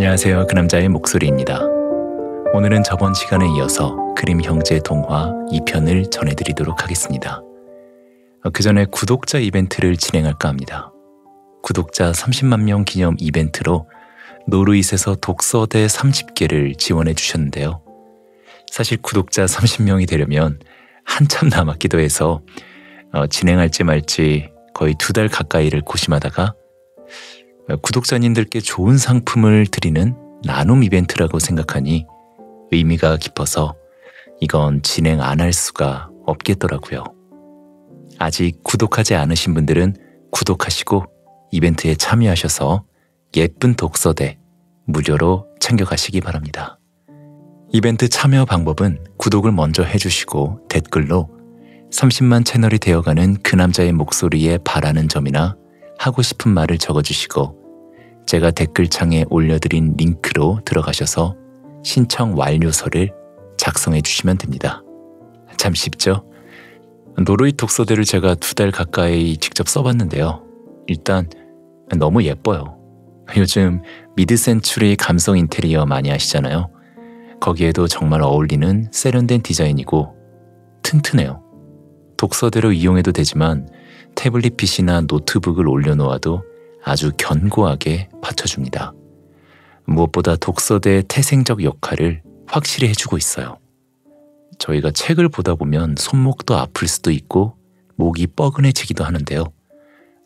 안녕하세요. 그 남자의 목소리입니다. 오늘은 저번 시간에 이어서 그림 형제 동화 2편을 전해드리도록 하겠습니다. 어, 그 전에 구독자 이벤트를 진행할까 합니다. 구독자 30만 명 기념 이벤트로 노르잇에서 독서대 30개를 지원해 주셨는데요. 사실 구독자 30명이 되려면 한참 남았기도 해서 어, 진행할지 말지 거의 두 달 가까이를 고심하다가 구독자님들께 좋은 상품을 드리는 나눔 이벤트라고 생각하니 의미가 깊어서 이건 진행 안 할 수가 없겠더라고요. 아직 구독하지 않으신 분들은 구독하시고 이벤트에 참여하셔서 예쁜 독서대 무료로 챙겨가시기 바랍니다. 이벤트 참여 방법은 구독을 먼저 해주시고 댓글로 30만 채널이 되어가는 그 남자의 목소리에 바라는 점이나 하고 싶은 말을 적어주시고 제가 댓글창에 올려드린 링크로 들어가셔서 신청 완료서를 작성해 주시면 됩니다. 참 쉽죠? 노르이 독서대를 제가 두 달 가까이 직접 써봤는데요. 일단 너무 예뻐요. 요즘 미드센츄리 감성 인테리어 많이 하시잖아요. 거기에도 정말 어울리는 세련된 디자인이고 튼튼해요. 독서대로 이용해도 되지만 태블릿 PC나 노트북을 올려놓아도 아주 견고하게 받쳐줍니다. 무엇보다 독서대의 태생적 역할을 확실히 해주고 있어요. 저희가 책을 보다 보면 손목도 아플 수도 있고 목이 뻐근해지기도 하는데요.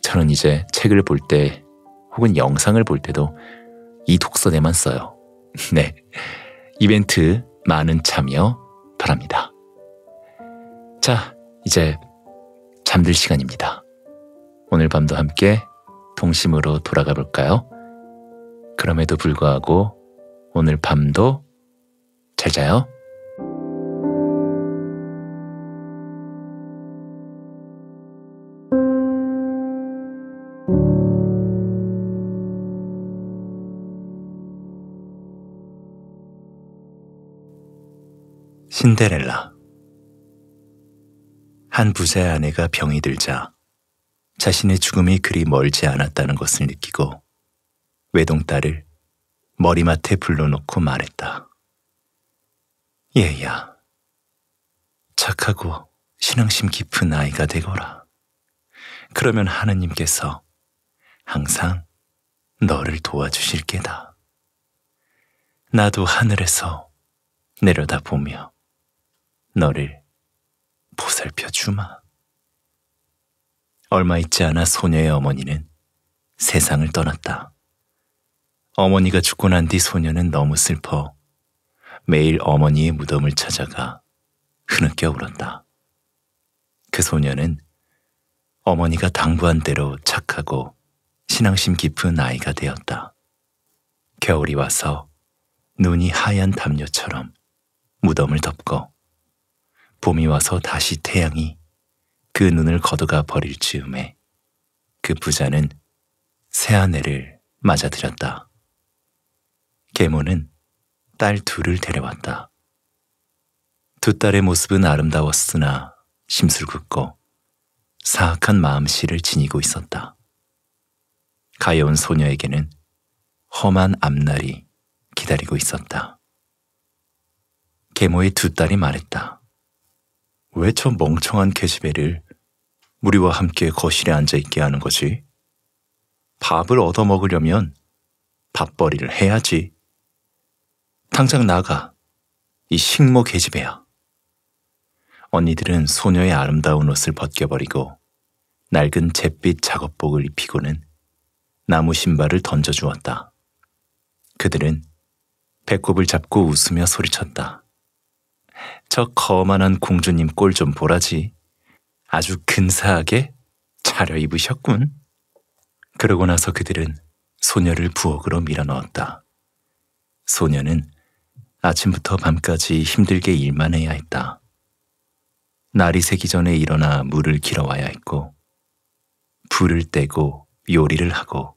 저는 이제 책을 볼 때 혹은 영상을 볼 때도 이 독서대만 써요. 네. 이벤트 많은 참여 바랍니다. 자, 이제 잠들 시간입니다. 오늘 밤도 함께 동심으로 돌아가 볼까요? 그럼에도 불구하고 오늘 밤도 잘 자요. 신데렐라 한 부자의 아내가 병이 들자 자신의 죽음이 그리 멀지 않았다는 것을 느끼고 외동딸을 머리맡에 불러놓고 말했다. 얘야, 착하고 신앙심 깊은 아이가 되거라. 그러면 하느님께서 항상 너를 도와주실 게다. 나도 하늘에서 내려다보며 너를 보살펴 주마. 얼마 있지 않아 소녀의 어머니는 세상을 떠났다. 어머니가 죽고 난 뒤 소녀는 너무 슬퍼 매일 어머니의 무덤을 찾아가 흐느껴 울었다. 그 소녀는 어머니가 당부한 대로 착하고 신앙심 깊은 아이가 되었다. 겨울이 와서 눈이 하얀 담요처럼 무덤을 덮고 봄이 와서 다시 태양이 그 눈을 거두가 버릴 즈음에 그 부자는 새 아내를 맞아들였다. 계모는 딸 둘을 데려왔다. 두 딸의 모습은 아름다웠으나 심술궂고 사악한 마음씨를 지니고 있었다. 가여운 소녀에게는 험한 앞날이 기다리고 있었다. 계모의 두 딸이 말했다. 왜 저 멍청한 계집애를 우리와 함께 거실에 앉아 있게 하는 거지. 밥을 얻어 먹으려면 밥벌이를 해야지. 당장 나가. 이 식모 계집애야. 언니들은 소녀의 아름다운 옷을 벗겨버리고 낡은 잿빛 작업복을 입히고는 나무 신발을 던져주었다. 그들은 배꼽을 잡고 웃으며 소리쳤다. 저 거만한 공주님 꼴 좀 보라지. 아주 근사하게 차려입으셨군. 그러고 나서 그들은 소녀를 부엌으로 밀어넣었다. 소녀는 아침부터 밤까지 힘들게 일만 해야 했다. 날이 새기 전에 일어나 물을 길어와야 했고, 불을 떼고 요리를 하고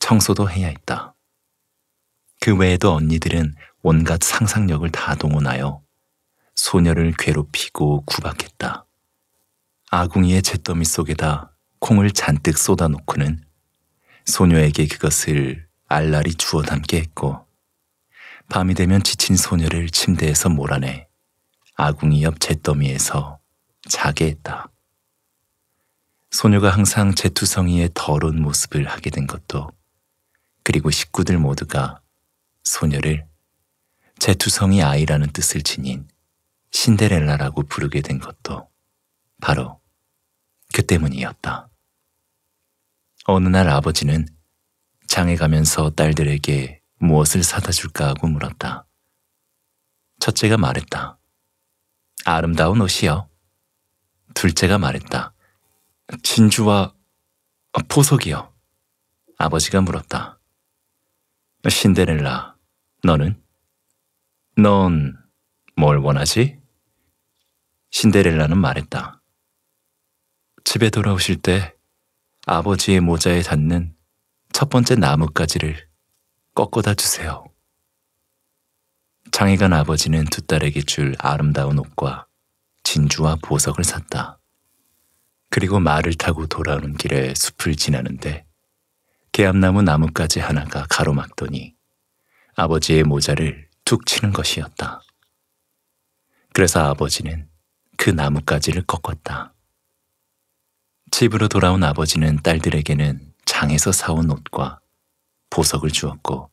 청소도 해야 했다. 그 외에도 언니들은 온갖 상상력을 다 동원하여 소녀를 괴롭히고 구박했다. 아궁이의 잿더미 속에다 콩을 잔뜩 쏟아놓고는 소녀에게 그것을 알랄이 주워 담게 했고 밤이 되면 지친 소녀를 침대에서 몰아내 아궁이 옆 잿더미에서 자게 했다. 소녀가 항상 제투성이의 더러운 모습을 하게 된 것도 그리고 식구들 모두가 소녀를 제투성이 아이라는 뜻을 지닌 신데렐라라고 부르게 된 것도 바로 그 때문이었다. 어느 날 아버지는 장에 가면서 딸들에게 무엇을 사다 줄까 하고 물었다. 첫째가 말했다. 아름다운 옷이요. 둘째가 말했다. 진주와 보석이요. 아버지가 물었다. 신데렐라, 너는? 넌 뭘 원하지? 신데렐라는 말했다. 집에 돌아오실 때 아버지의 모자에 닿는 첫 번째 나뭇가지를 꺾어다 주세요. 장애간 아버지는 두 딸에게 줄 아름다운 옷과 진주와 보석을 샀다. 그리고 말을 타고 돌아오는 길에 숲을 지나는데 개암나무 나뭇가지 하나가 가로막더니 아버지의 모자를 툭 치는 것이었다. 그래서 아버지는 그 나뭇가지를 꺾었다. 집으로 돌아온 아버지는 딸들에게는 장에서 사온 옷과 보석을 주었고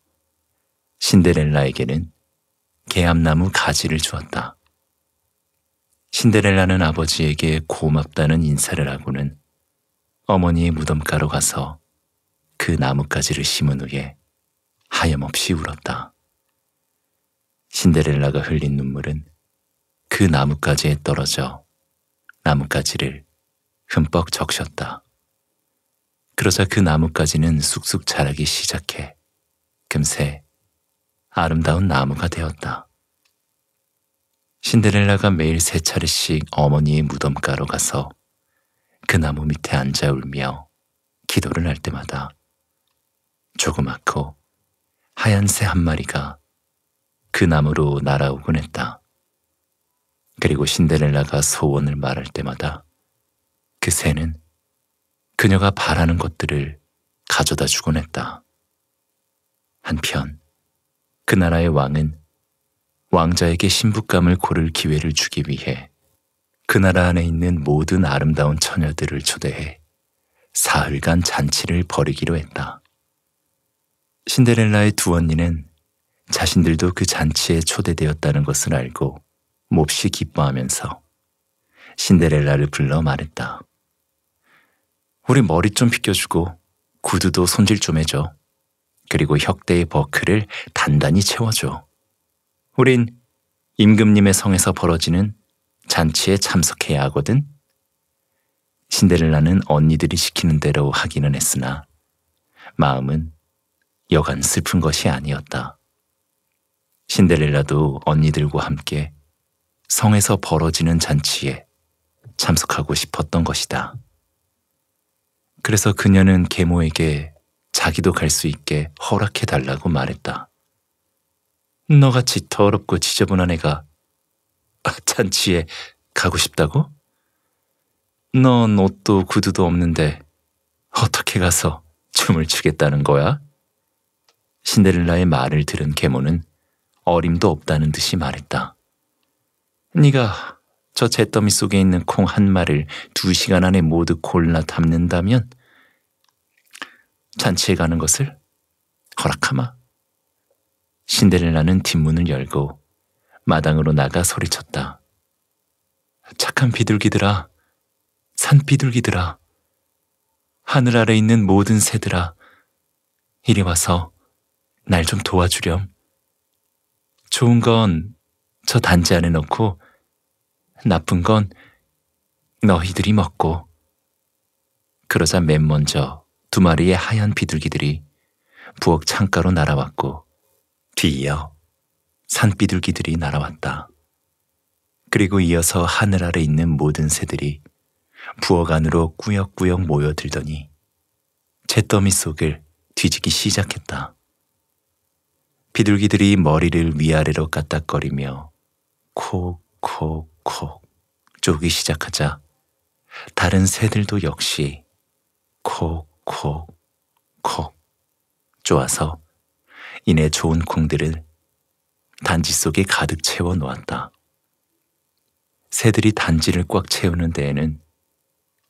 신데렐라에게는 개암나무 가지를 주었다. 신데렐라는 아버지에게 고맙다는 인사를 하고는 어머니의 무덤가로 가서 그 나뭇가지를 심은 후에 하염없이 울었다. 신데렐라가 흘린 눈물은 그 나뭇가지에 떨어져 나뭇가지를 흠뻑 적셨다. 그러자 그 나뭇가지는 쑥쑥 자라기 시작해 금세 아름다운 나무가 되었다. 신데렐라가 매일 세 차례씩 어머니의 무덤가로 가서 그 나무 밑에 앉아 울며 기도를 할 때마다 조그맣고 하얀 새 한 마리가 그 나무로 날아오곤 했다. 그리고 신데렐라가 소원을 말할 때마다 그 새는 그녀가 바라는 것들을 가져다 주곤 했다. 한편 그 나라의 왕은 왕자에게 신부감을 고를 기회를 주기 위해 그 나라 안에 있는 모든 아름다운 처녀들을 초대해 사흘간 잔치를 벌이기로 했다. 신데렐라의 두 언니는 자신들도 그 잔치에 초대되었다는 것을 알고 몹시 기뻐하면서 신데렐라를 불러 말했다. 우리 머리 좀 빗겨주고 구두도 손질 좀 해줘. 그리고 혁대의 버클을 단단히 채워줘. 우린 임금님의 성에서 벌어지는 잔치에 참석해야 하거든. 신데렐라는 언니들이 시키는 대로 하기는 했으나 마음은 여간 슬픈 것이 아니었다. 신데렐라도 언니들과 함께 성에서 벌어지는 잔치에 참석하고 싶었던 것이다. 그래서 그녀는 계모에게 자기도 갈 수 있게 허락해 달라고 말했다. 너같이 더럽고 지저분한 애가 잔치에 가고 싶다고? 넌 옷도 구두도 없는데 어떻게 가서 춤을 추겠다는 거야? 신데렐라의 말을 들은 계모는 어림도 없다는 듯이 말했다. 네가 저 잿더미 속에 있는 콩 한 마리를 두 시간 안에 모두 골라 담는다면 잔치에 가는 것을 허락하마. 신데렐라는 뒷문을 열고 마당으로 나가 소리쳤다. 착한 비둘기들아, 산 비둘기들아, 하늘 아래 있는 모든 새들아, 이리 와서 날 좀 도와주렴. 좋은 건 저 단지 안에 넣고, 나쁜 건 너희들이 먹고, 그러자 맨 먼저 두 마리의 하얀 비둘기들이 부엌 창가로 날아왔고 뒤이어 산비둘기들이 날아왔다. 그리고 이어서 하늘 아래 있는 모든 새들이 부엌 안으로 꾸역꾸역 모여들더니 채더미 속을 뒤지기 시작했다. 비둘기들이 머리를 위아래로 까딱거리며 콕콕콕 쪼기 시작하자 다른 새들도 역시 콕 코, 코 쪼아서 이내 좋은 콩들을 단지 속에 가득 채워 놓았다. 새들이 단지를 꽉 채우는 데에는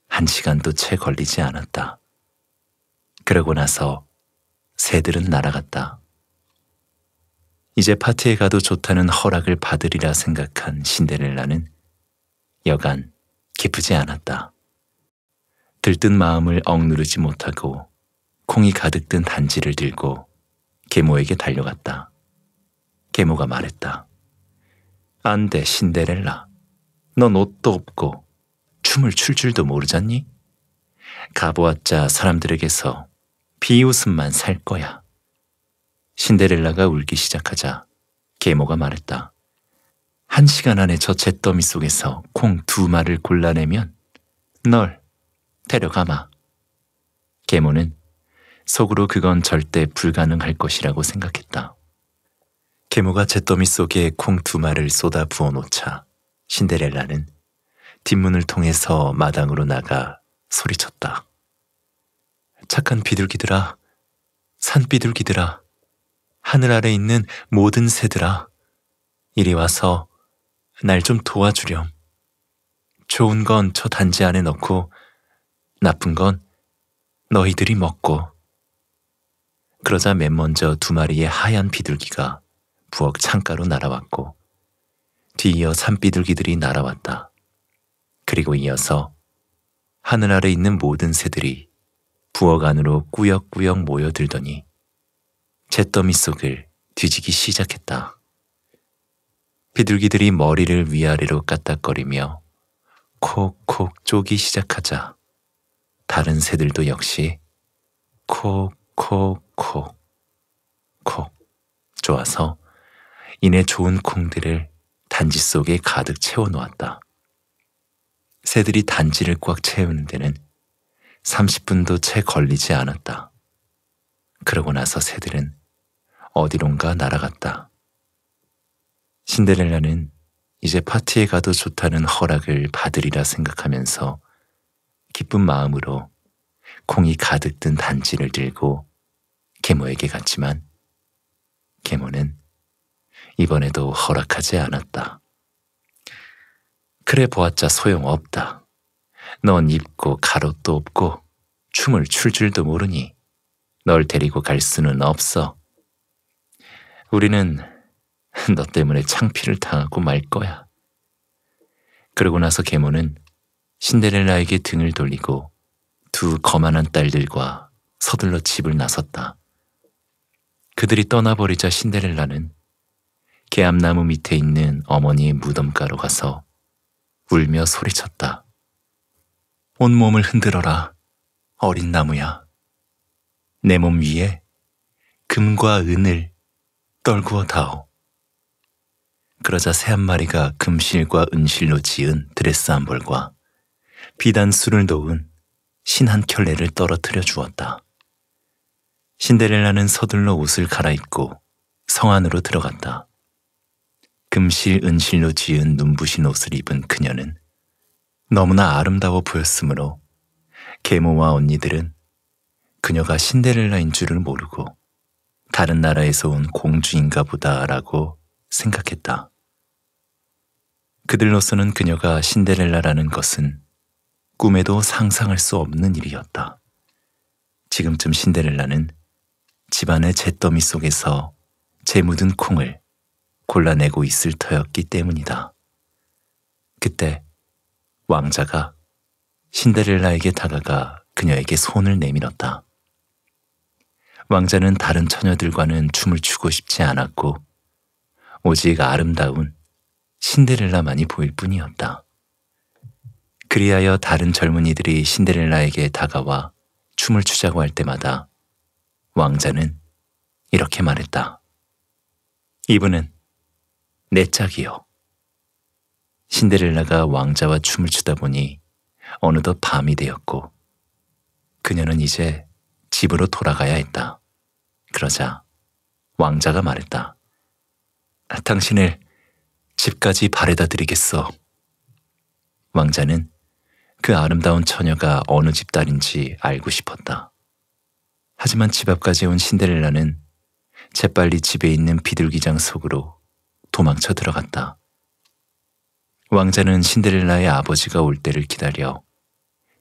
한 시간도 채 걸리지 않았다. 그러고 나서 새들은 날아갔다. 이제 파티에 가도 좋다는 허락을 받으리라 생각한 신데렐라는 여간 기쁘지 않았다. 들뜬 마음을 억누르지 못하고 콩이 가득 든 단지를 들고 계모에게 달려갔다. 계모가 말했다. 안 돼, 신데렐라. 넌 옷도 없고 춤을 출 줄도 모르잖니? 가보았자 사람들에게서 비웃음만 살 거야. 신데렐라가 울기 시작하자 계모가 말했다. 한 시간 안에 저 잿더미 속에서 콩 두 마를 골라내면 널 데려가마. 계모는 속으로 그건 절대 불가능할 것이라고 생각했다. 계모가 잿더미 속에 콩 두 마를 쏟아 부어 놓자 신데렐라는 뒷문을 통해서 마당으로 나가 소리쳤다. 착한 비둘기들아, 산 비둘기들아, 하늘 아래 있는 모든 새들아, 이리 와서 날 좀 도와주렴. 좋은 건 저 단지 안에 넣고 나쁜 건 너희들이 먹고. 그러자 맨 먼저 두 마리의 하얀 비둘기가 부엌 창가로 날아왔고 뒤이어 산비둘기들이 날아왔다. 그리고 이어서 하늘 아래 있는 모든 새들이 부엌 안으로 꾸역꾸역 모여들더니 잿더미 속을 뒤지기 시작했다. 비둘기들이 머리를 위아래로 까딱거리며 콕콕 쪼기 시작하자 다른 새들도 역시 코 코 코 코 좋아서 이내 좋은 콩들을 단지 속에 가득 채워 놓았다. 새들이 단지를 꽉 채우는 데는 30분도 채 걸리지 않았다. 그러고 나서 새들은 어디론가 날아갔다. 신데렐라는 이제 파티에 가도 좋다는 허락을 받으리라 생각하면서 기쁜 마음으로 콩이 가득 든 단지를 들고 계모에게 갔지만 계모는 이번에도 허락하지 않았다. 그래 보았자 소용없다. 넌 입고 가롯도 없고 춤을 출 줄도 모르니 널 데리고 갈 수는 없어. 우리는 너 때문에 창피를 당하고 말 거야. 그러고 나서 계모는 신데렐라에게 등을 돌리고 두 거만한 딸들과 서둘러 집을 나섰다. 그들이 떠나버리자 신데렐라는 개암나무 밑에 있는 어머니의 무덤가로 가서 울며 소리쳤다. 온몸을 흔들어라, 어린 나무야. 내 몸 위에 금과 은을 떨구어 다오. 그러자 새 한 마리가 금실과 은실로 지은 드레스 한 벌과 비단 술을 놓은 신 한 켤레를 떨어뜨려 주었다. 신데렐라는 서둘러 옷을 갈아입고 성 안으로 들어갔다. 금실 은실로 지은 눈부신 옷을 입은 그녀는 너무나 아름다워 보였으므로 계모와 언니들은 그녀가 신데렐라인 줄을 모르고 다른 나라에서 온 공주인가 보다라고 생각했다. 그들로서는 그녀가 신데렐라라는 것은 꿈에도 상상할 수 없는 일이었다. 지금쯤 신데렐라는 집안의 잿더미 속에서 재 묻은 콩을 골라내고 있을 터였기 때문이다. 그때 왕자가 신데렐라에게 다가가 그녀에게 손을 내밀었다. 왕자는 다른 처녀들과는 춤을 추고 싶지 않았고 오직 아름다운 신데렐라만이 보일 뿐이었다. 그리하여 다른 젊은이들이 신데렐라에게 다가와 춤을 추자고 할 때마다 왕자는 이렇게 말했다. 이분은 내 짝이요. 신데렐라가 왕자와 춤을 추다 보니 어느덧 밤이 되었고 그녀는 이제 집으로 돌아가야 했다. 그러자 왕자가 말했다. 당신을 집까지 바래다 드리겠어. 왕자는 그 아름다운 처녀가 어느 집딸인지 알고 싶었다. 하지만 집 앞까지 온 신데렐라는 재빨리 집에 있는 비둘기장 속으로 도망쳐 들어갔다. 왕자는 신데렐라의 아버지가 올 때를 기다려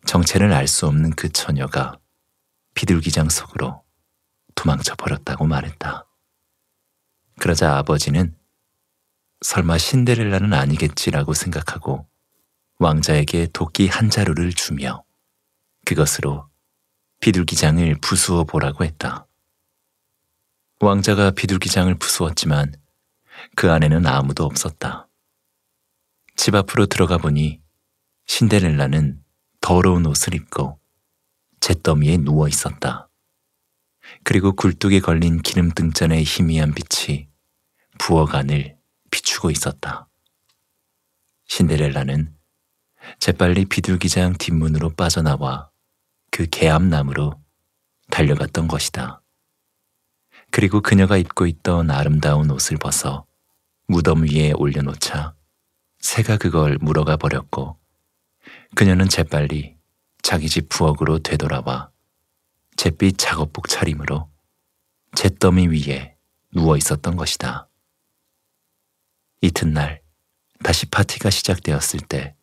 정체는알수 없는 그 처녀가 비둘기장 속으로 도망쳐 버렸다고 말했다. 그러자 아버지는 설마 신데렐라는 아니겠지라고 생각하고 왕자에게 도끼 한 자루를 주며 그것으로 비둘기장을 부수어 보라고 했다. 왕자가 비둘기장을 부수었지만 그 안에는 아무도 없었다. 집 앞으로 들어가 보니 신데렐라는 더러운 옷을 입고 잿더미에 누워 있었다. 그리고 굴뚝에 걸린 기름 등잔의 희미한 빛이 부엌 안을 비추고 있었다. 신데렐라는 재빨리 비둘기장 뒷문으로 빠져나와 그 개암나무로 달려갔던 것이다. 그리고 그녀가 입고 있던 아름다운 옷을 벗어 무덤 위에 올려놓자 새가 그걸 물어가 버렸고 그녀는 재빨리 자기 집 부엌으로 되돌아와 잿빛 작업복 차림으로 잿더미 위에 누워 있었던 것이다. 이튿날 다시 파티가 시작되었을 때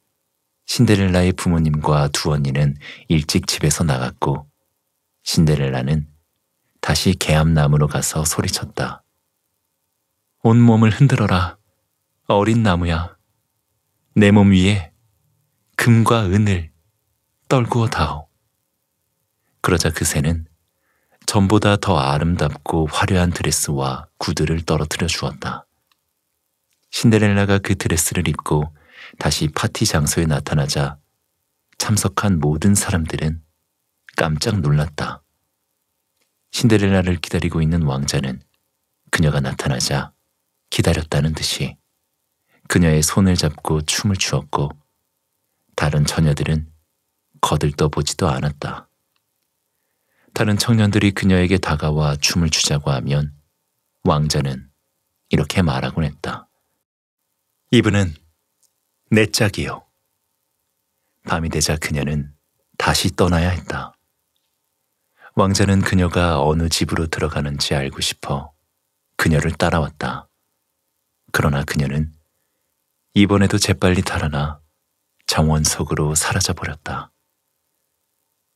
신데렐라의 부모님과 두 언니는 일찍 집에서 나갔고 신데렐라는 다시 개암나무로 가서 소리쳤다. 온몸을 흔들어라. 어린 나무야. 내 몸 위에 금과 은을 떨구어 다오. 그러자 그 새는 전보다 더 아름답고 화려한 드레스와 구두를 떨어뜨려 주었다. 신데렐라가 그 드레스를 입고 다시 파티 장소에 나타나자 참석한 모든 사람들은 깜짝 놀랐다. 신데렐라를 기다리고 있는 왕자는 그녀가 나타나자 기다렸다는 듯이 그녀의 손을 잡고 춤을 추었고 다른 처녀들은 거들떠보지도 않았다. 다른 청년들이 그녀에게 다가와 춤을 추자고 하면 왕자는 이렇게 말하곤 했다. 이분은 내 짝이요. 밤이 되자 그녀는 다시 떠나야 했다. 왕자는 그녀가 어느 집으로 들어가는지 알고 싶어 그녀를 따라왔다. 그러나 그녀는 이번에도 재빨리 달아나 정원 속으로 사라져 버렸다.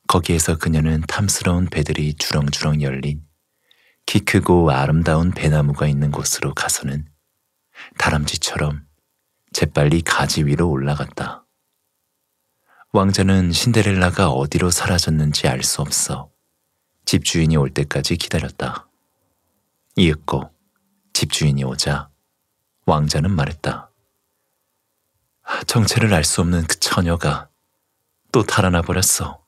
거기에서 그녀는 탐스러운 배들이 주렁주렁 열린 키 크고 아름다운 배나무가 있는 곳으로 가서는 다람쥐처럼 재빨리 가지 위로 올라갔다. 왕자는 신데렐라가 어디로 사라졌는지 알 수 없어 집주인이 올 때까지 기다렸다. 이윽고 집주인이 오자 왕자는 말했다. 정체를 알 수 없는 그 처녀가 또 달아나 버렸어.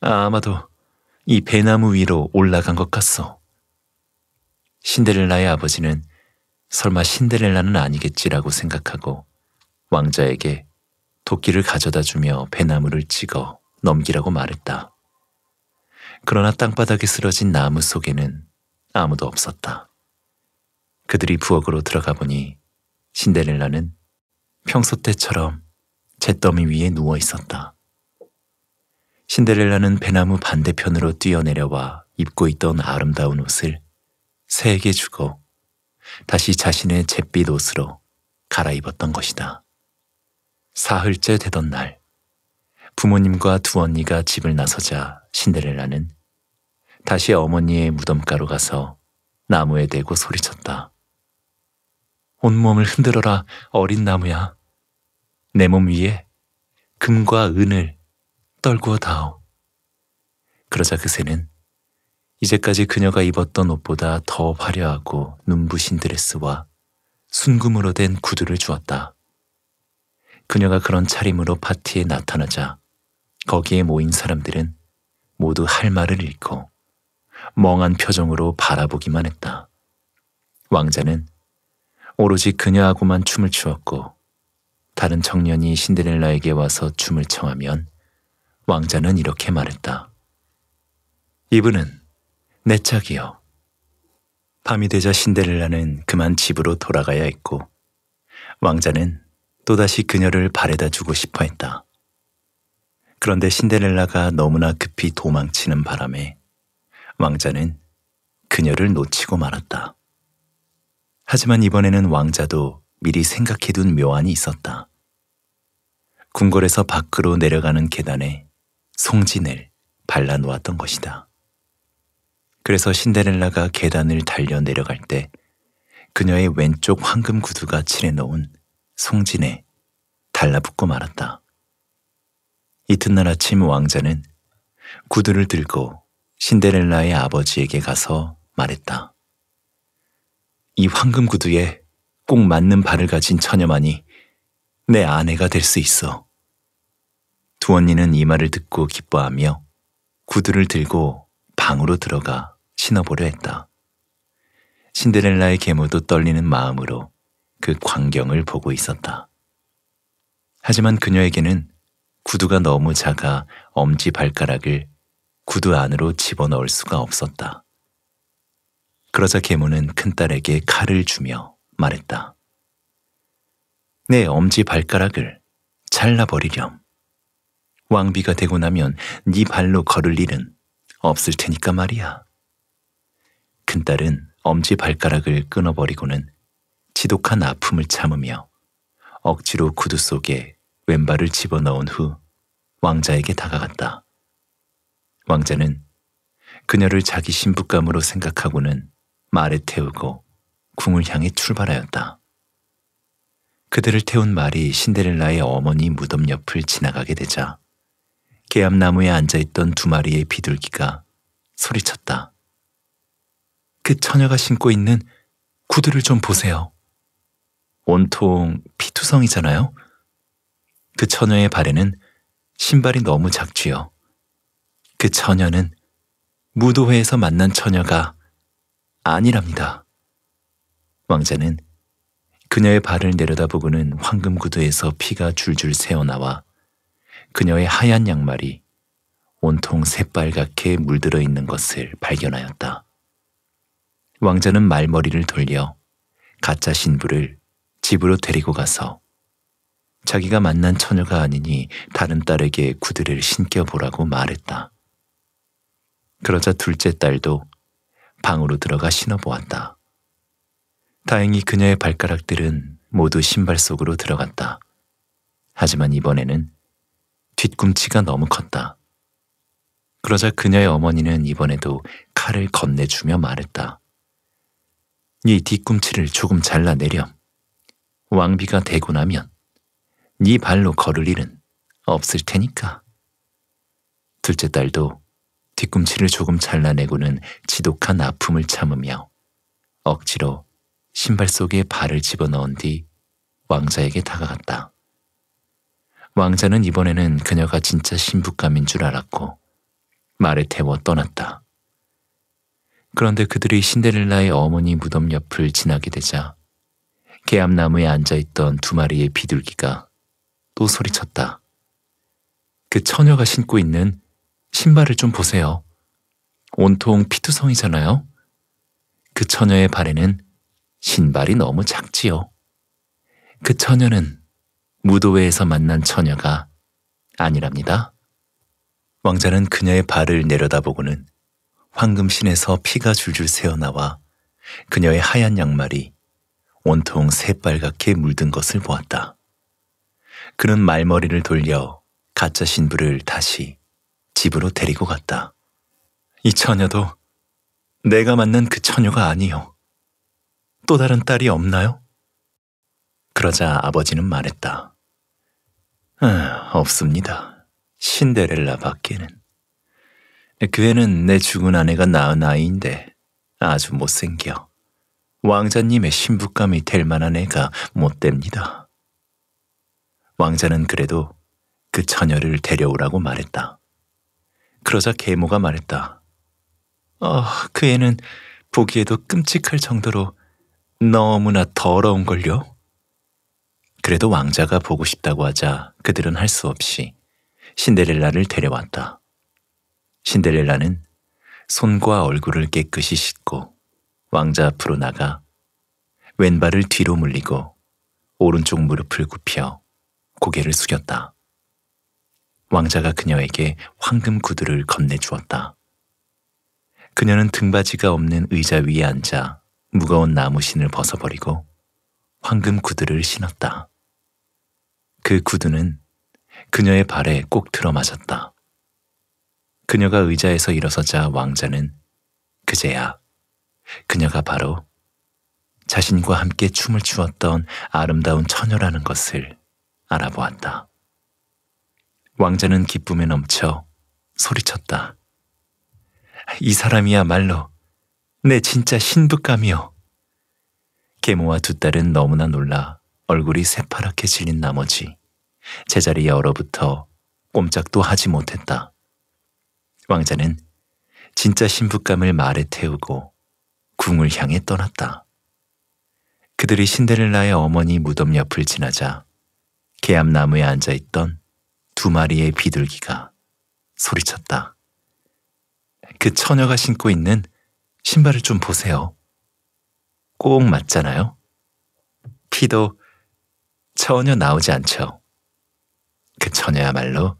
아마도 이 배나무 위로 올라간 것 같소. 신데렐라의 아버지는 설마 신데렐라는 아니겠지라고 생각하고 왕자에게 도끼를 가져다 주며 배나무를 찍어 넘기라고 말했다. 그러나 땅바닥에 쓰러진 나무 속에는 아무도 없었다. 그들이 부엌으로 들어가 보니 신데렐라는 평소 때처럼 잿더미 위에 누워 있었다. 신데렐라는 배나무 반대편으로 뛰어내려와 입고 있던 아름다운 옷을 새에게 주고 다시 자신의 잿빛 옷으로 갈아입었던 것이다. 사흘째 되던 날, 부모님과 두 언니가 집을 나서자 신데렐라는 다시 어머니의 무덤가로 가서 나무에 대고 소리쳤다. 온몸을 흔들어라, 어린 나무야. 내 몸 위에 금과 은을 떨구어 다오. 그러자 그새는 이제까지 그녀가 입었던 옷보다 더 화려하고 눈부신 드레스와 순금으로 된 구두를 주었다. 그녀가 그런 차림으로 파티에 나타나자 거기에 모인 사람들은 모두 할 말을 잃고 멍한 표정으로 바라보기만 했다. 왕자는 오로지 그녀하고만 춤을 추었고 다른 청년이 신데렐라에게 와서 춤을 청하면 왕자는 이렇게 말했다. 이분은 내 짝이요. 밤이 되자 신데렐라는 그만 집으로 돌아가야 했고 왕자는 또다시 그녀를 바래다 주고 싶어 했다. 그런데 신데렐라가 너무나 급히 도망치는 바람에 왕자는 그녀를 놓치고 말았다. 하지만 이번에는 왕자도 미리 생각해둔 묘안이 있었다. 궁궐에서 밖으로 내려가는 계단에 송진을 발라놓았던 것이다. 그래서 신데렐라가 계단을 달려 내려갈 때 그녀의 왼쪽 황금 구두가 칠해놓은 송진에 달라붙고 말았다. 이튿날 아침 왕자는 구두를 들고 신데렐라의 아버지에게 가서 말했다. 이 황금 구두에 꼭 맞는 발을 가진 처녀만이 내 아내가 될 수 있어. 두 언니는 이 말을 듣고 기뻐하며 구두를 들고 방으로 들어가 신어보려 했다. 신데렐라의 계모도 떨리는 마음으로 그 광경을 보고 있었다. 하지만 그녀에게는 구두가 너무 작아 엄지 발가락을 구두 안으로 집어넣을 수가 없었다. 그러자 계모는 큰딸에게 칼을 주며 말했다. 내 엄지 발가락을 잘라버리렴. 왕비가 되고 나면 네 발로 걸을 일은 없을 테니까 말이야. 큰딸은 엄지발가락을 끊어버리고는 지독한 아픔을 참으며 억지로 구두 속에 왼발을 집어넣은 후 왕자에게 다가갔다. 왕자는 그녀를 자기 신부감으로 생각하고는 말에 태우고 궁을 향해 출발하였다. 그들을 태운 말이 신데렐라의 어머니 무덤 옆을 지나가게 되자 계암나무에 앉아있던 두 마리의 비둘기가 소리쳤다. 그 처녀가 신고 있는 구두를 좀 보세요. 온통 피투성이잖아요. 그 처녀의 발에는 신발이 너무 작지요. 그 처녀는 무도회에서 만난 처녀가 아니랍니다. 왕자는 그녀의 발을 내려다보고는 황금 구두에서 피가 줄줄 새어나와 그녀의 하얀 양말이 온통 새빨갛게 물들어 있는 것을 발견하였다. 왕자는 말머리를 돌려 가짜 신부를 집으로 데리고 가서 자기가 만난 처녀가 아니니 다른 딸에게 구두를 신겨보라고 말했다. 그러자 둘째 딸도 방으로 들어가 신어보았다. 다행히 그녀의 발가락들은 모두 신발 속으로 들어갔다. 하지만 이번에는 뒤꿈치가 너무 컸다. 그러자 그녀의 어머니는 이번에도 칼을 건네주며 말했다. 네 뒤꿈치를 조금 잘라내렴. 왕비가 되고 나면 네 발로 걸을 일은 없을 테니까. 둘째 딸도 뒤꿈치를 조금 잘라내고는 지독한 아픔을 참으며 억지로 신발 속에 발을 집어넣은 뒤 왕자에게 다가갔다. 왕자는 이번에는 그녀가 진짜 신부감인 줄 알았고 말에 태워 떠났다. 그런데 그들이 신데렐라의 어머니 무덤 옆을 지나게 되자 개암나무에 앉아있던 두 마리의 비둘기가 또 소리쳤다. 그 처녀가 신고 있는 신발을 좀 보세요. 온통 피투성이잖아요. 그 처녀의 발에는 신발이 너무 작지요. 그 처녀는 무도회에서 만난 처녀가 아니랍니다. 왕자는 그녀의 발을 내려다보고는 황금신에서 피가 줄줄 새어나와 그녀의 하얀 양말이 온통 새빨갛게 물든 것을 보았다. 그는 말머리를 돌려 가짜 신부를 다시 집으로 데리고 갔다. 이 처녀도 내가 만난 그 처녀가 아니요. 또 다른 딸이 없나요? 그러자 아버지는 말했다. 아, 없습니다. 신데렐라 밖에는. 그애는내 죽은 아내가 낳은 아이인데 아주 못생겨 왕자님의 신부감이 될 만한 애가 못됩니다. 왕자는 그래도 그 처녀를 데려오라고 말했다. 그러자 계모가 말했다. 어, 그 애는 보기에도 끔찍할 정도로 너무나 더러운걸요? 그래도 왕자가 보고 싶다고 하자 그들은 할 수 없이 신데렐라를 데려왔다. 신데렐라는 손과 얼굴을 깨끗이 씻고 왕자 앞으로 나가 왼발을 뒤로 물리고 오른쪽 무릎을 굽혀 고개를 숙였다. 왕자가 그녀에게 황금 구두를 건네주었다. 그녀는 등받이가 없는 의자 위에 앉아 무거운 나무신을 벗어버리고 황금 구두를 신었다. 그 구두는 그녀의 발에 꼭 들어맞았다. 그녀가 의자에서 일어서자 왕자는 그제야 그녀가 바로 자신과 함께 춤을 추었던 아름다운 처녀라는 것을 알아보았다. 왕자는 기쁨에 넘쳐 소리쳤다. 이 사람이야말로 내 진짜 신부감이요. 계모와 두 딸은 너무나 놀라 얼굴이 새파랗게 질린 나머지 제자리 여러부터 꼼짝도 하지 못했다. 왕자는 진짜 신부감을 말에 태우고 궁을 향해 떠났다. 그들이 신데렐라의 어머니 무덤 옆을 지나자 계암나무에 앉아있던 두 마리의 비둘기가 소리쳤다. 그 처녀가 신고 있는 신발을 좀 보세요. 꼭 맞잖아요. 피도 전혀 나오지 않죠. 그 처녀야말로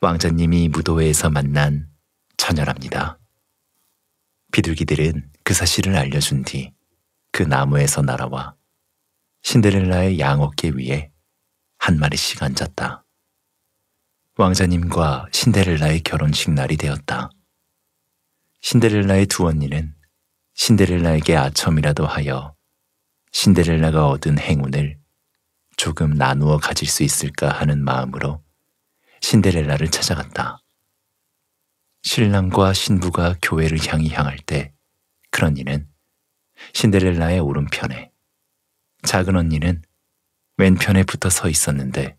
왕자님이 무도회에서 만난 처녀랍니다. 비둘기들은 그 사실을 알려준 뒤 그 나무에서 날아와 신데렐라의 양 어깨 위에 한 마리씩 앉았다. 왕자님과 신데렐라의 결혼식 날이 되었다. 신데렐라의 두 언니는 신데렐라에게 아첨이라도 하여 신데렐라가 얻은 행운을 조금 나누어 가질 수 있을까 하는 마음으로 신데렐라를 찾아갔다. 신랑과 신부가 교회를 향해 향할 때 그런 이는 신데렐라의 오른편에 작은 언니는 왼편에 붙어 서 있었는데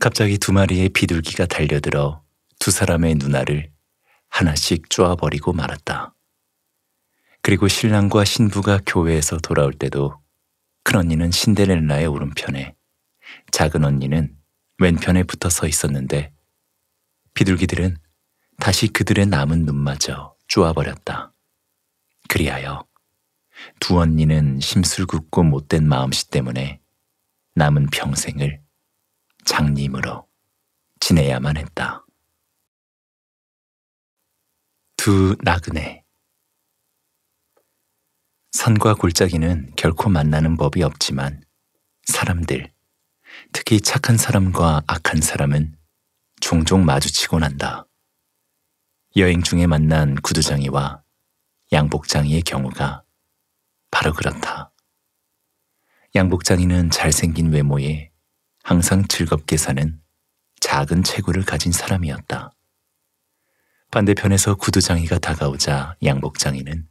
갑자기 두 마리의 비둘기가 달려들어 두 사람의 누나를 하나씩 쪼아버리고 말았다. 그리고 신랑과 신부가 교회에서 돌아올 때도 큰언니는 신데렐라의 오른편에 작은 언니는 왼편에 붙어 서 있었는데 비둘기들은 다시 그들의 남은 눈마저 쪼아버렸다. 그리하여 두 언니는 심술궂고 못된 마음씨 때문에 남은 평생을 장님으로 지내야만 했다. 두 나그네 선과 골짜기는 결코 만나는 법이 없지만 사람들, 특히 착한 사람과 악한 사람은 종종 마주치곤 한다. 여행 중에 만난 구두장이와 양복장이의 경우가 바로 그렇다. 양복장이는 잘생긴 외모에 항상 즐겁게 사는 작은 체구를 가진 사람이었다. 반대편에서 구두장이가 다가오자 양복장이는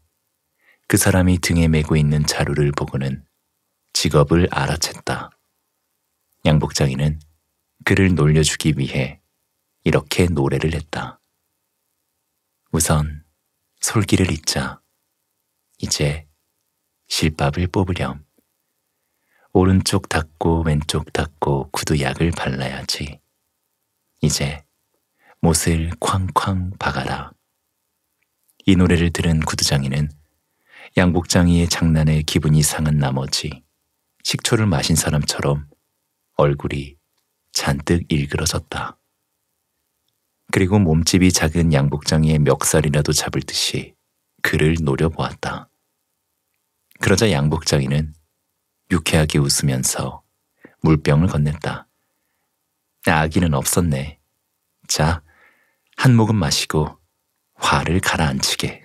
그 사람이 등에 메고 있는 자루를 보고는 직업을 알아챘다. 양복장이는 그를 놀려주기 위해 이렇게 노래를 했다. 우선 솔기를 잊자 이제 실밥을 뽑으렴. 오른쪽 닦고 왼쪽 닦고 구두약을 발라야지. 이제 못을 쾅쾅 박아라. 이 노래를 들은 구두장이는 양복장이의 장난에 기분이 상한 나머지 식초를 마신 사람처럼 얼굴이 잔뜩 일그러졌다. 그리고 몸집이 작은 양복장이의 멱살이라도 잡을 듯이 그를 노려보았다. 그러자 양복장이는 유쾌하게 웃으면서 물병을 건넸다. 아기는 없었네. 자, 한 모금 마시고 화를 가라앉히게.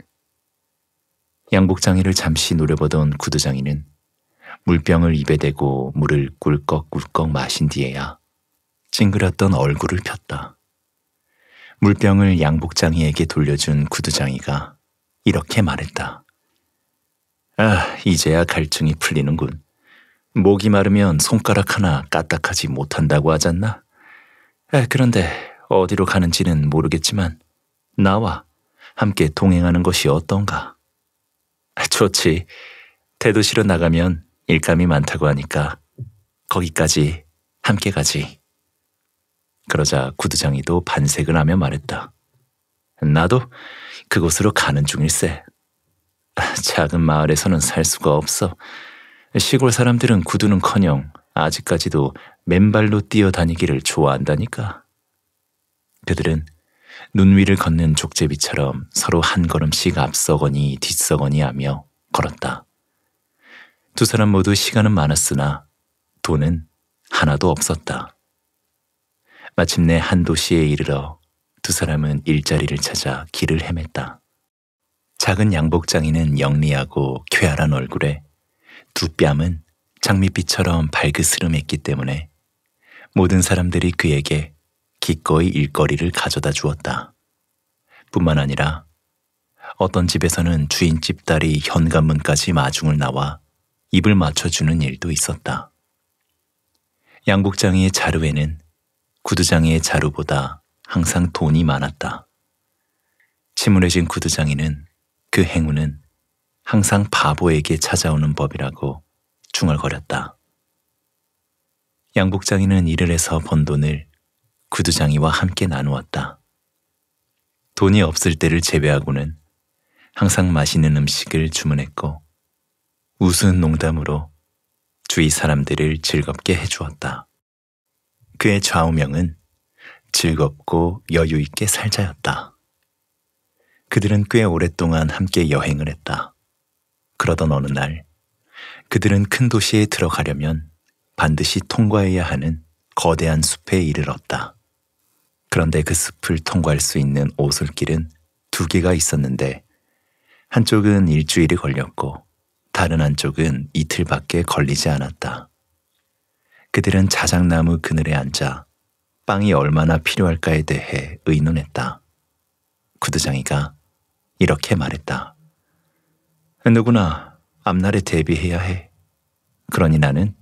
양복장이를 잠시 노려보던 구두장이는 물병을 입에 대고 물을 꿀꺽꿀꺽 마신 뒤에야 찡그렸던 얼굴을 폈다. 물병을 양복장이에게 돌려준 구두장이가 이렇게 말했다. 아, 이제야 갈증이 풀리는군. 목이 마르면 손가락 하나 까딱하지 못한다고 하잖나? 아, 그런데 어디로 가는지는 모르겠지만 나와 함께 동행하는 것이 어떤가? 좋지. 대도시로 나가면 일감이 많다고 하니까 거기까지 함께 가지. 그러자 구두장이도 반색을 하며 말했다. 나도 그곳으로 가는 중일세. 작은 마을에서는 살 수가 없어. 시골 사람들은 구두는커녕 아직까지도 맨발로 뛰어다니기를 좋아한다니까. 그들은 눈 위를 걷는 족제비처럼 서로 한 걸음씩 앞서거니 뒤서거니 하며 걸었다. 두 사람 모두 시간은 많았으나 돈은 하나도 없었다. 마침내 한 도시에 이르러 두 사람은 일자리를 찾아 길을 헤맸다. 작은 양복장이는 영리하고 쾌활한 얼굴에 두 뺨은 장밋빛처럼 밝그스름했기 때문에 모든 사람들이 그에게 기꺼이 일거리를 가져다 주었다. 뿐만 아니라 어떤 집에서는 주인집 딸이 현관문까지 마중을 나와 입을 맞춰주는 일도 있었다. 양복장의 자루에는 구두장이의 자루보다 항상 돈이 많았다. 침울해진 구두장이는 그 행운은 항상 바보에게 찾아오는 법이라고 중얼거렸다. 양복장이는 일을 해서 번 돈을 구두장이와 함께 나누었다. 돈이 없을 때를 제외하고는 항상 맛있는 음식을 주문했고 우스운 농담으로 주위 사람들을 즐겁게 해주었다. 그의 좌우명은 즐겁고 여유 있게 살자였다. 그들은 꽤 오랫동안 함께 여행을 했다. 그러던 어느 날, 그들은 큰 도시에 들어가려면 반드시 통과해야 하는 거대한 숲에 이르렀다. 그런데 그 숲을 통과할 수 있는 오솔길은 두 개가 있었는데, 한쪽은 일주일이 걸렸고, 다른 한쪽은 이틀밖에 걸리지 않았다. 그들은 자작나무 그늘에 앉아 빵이 얼마나 필요할까에 대해 의논했다. 구두장이가 이렇게 말했다. 누구나 앞날에 대비해야 해. 그러니 나는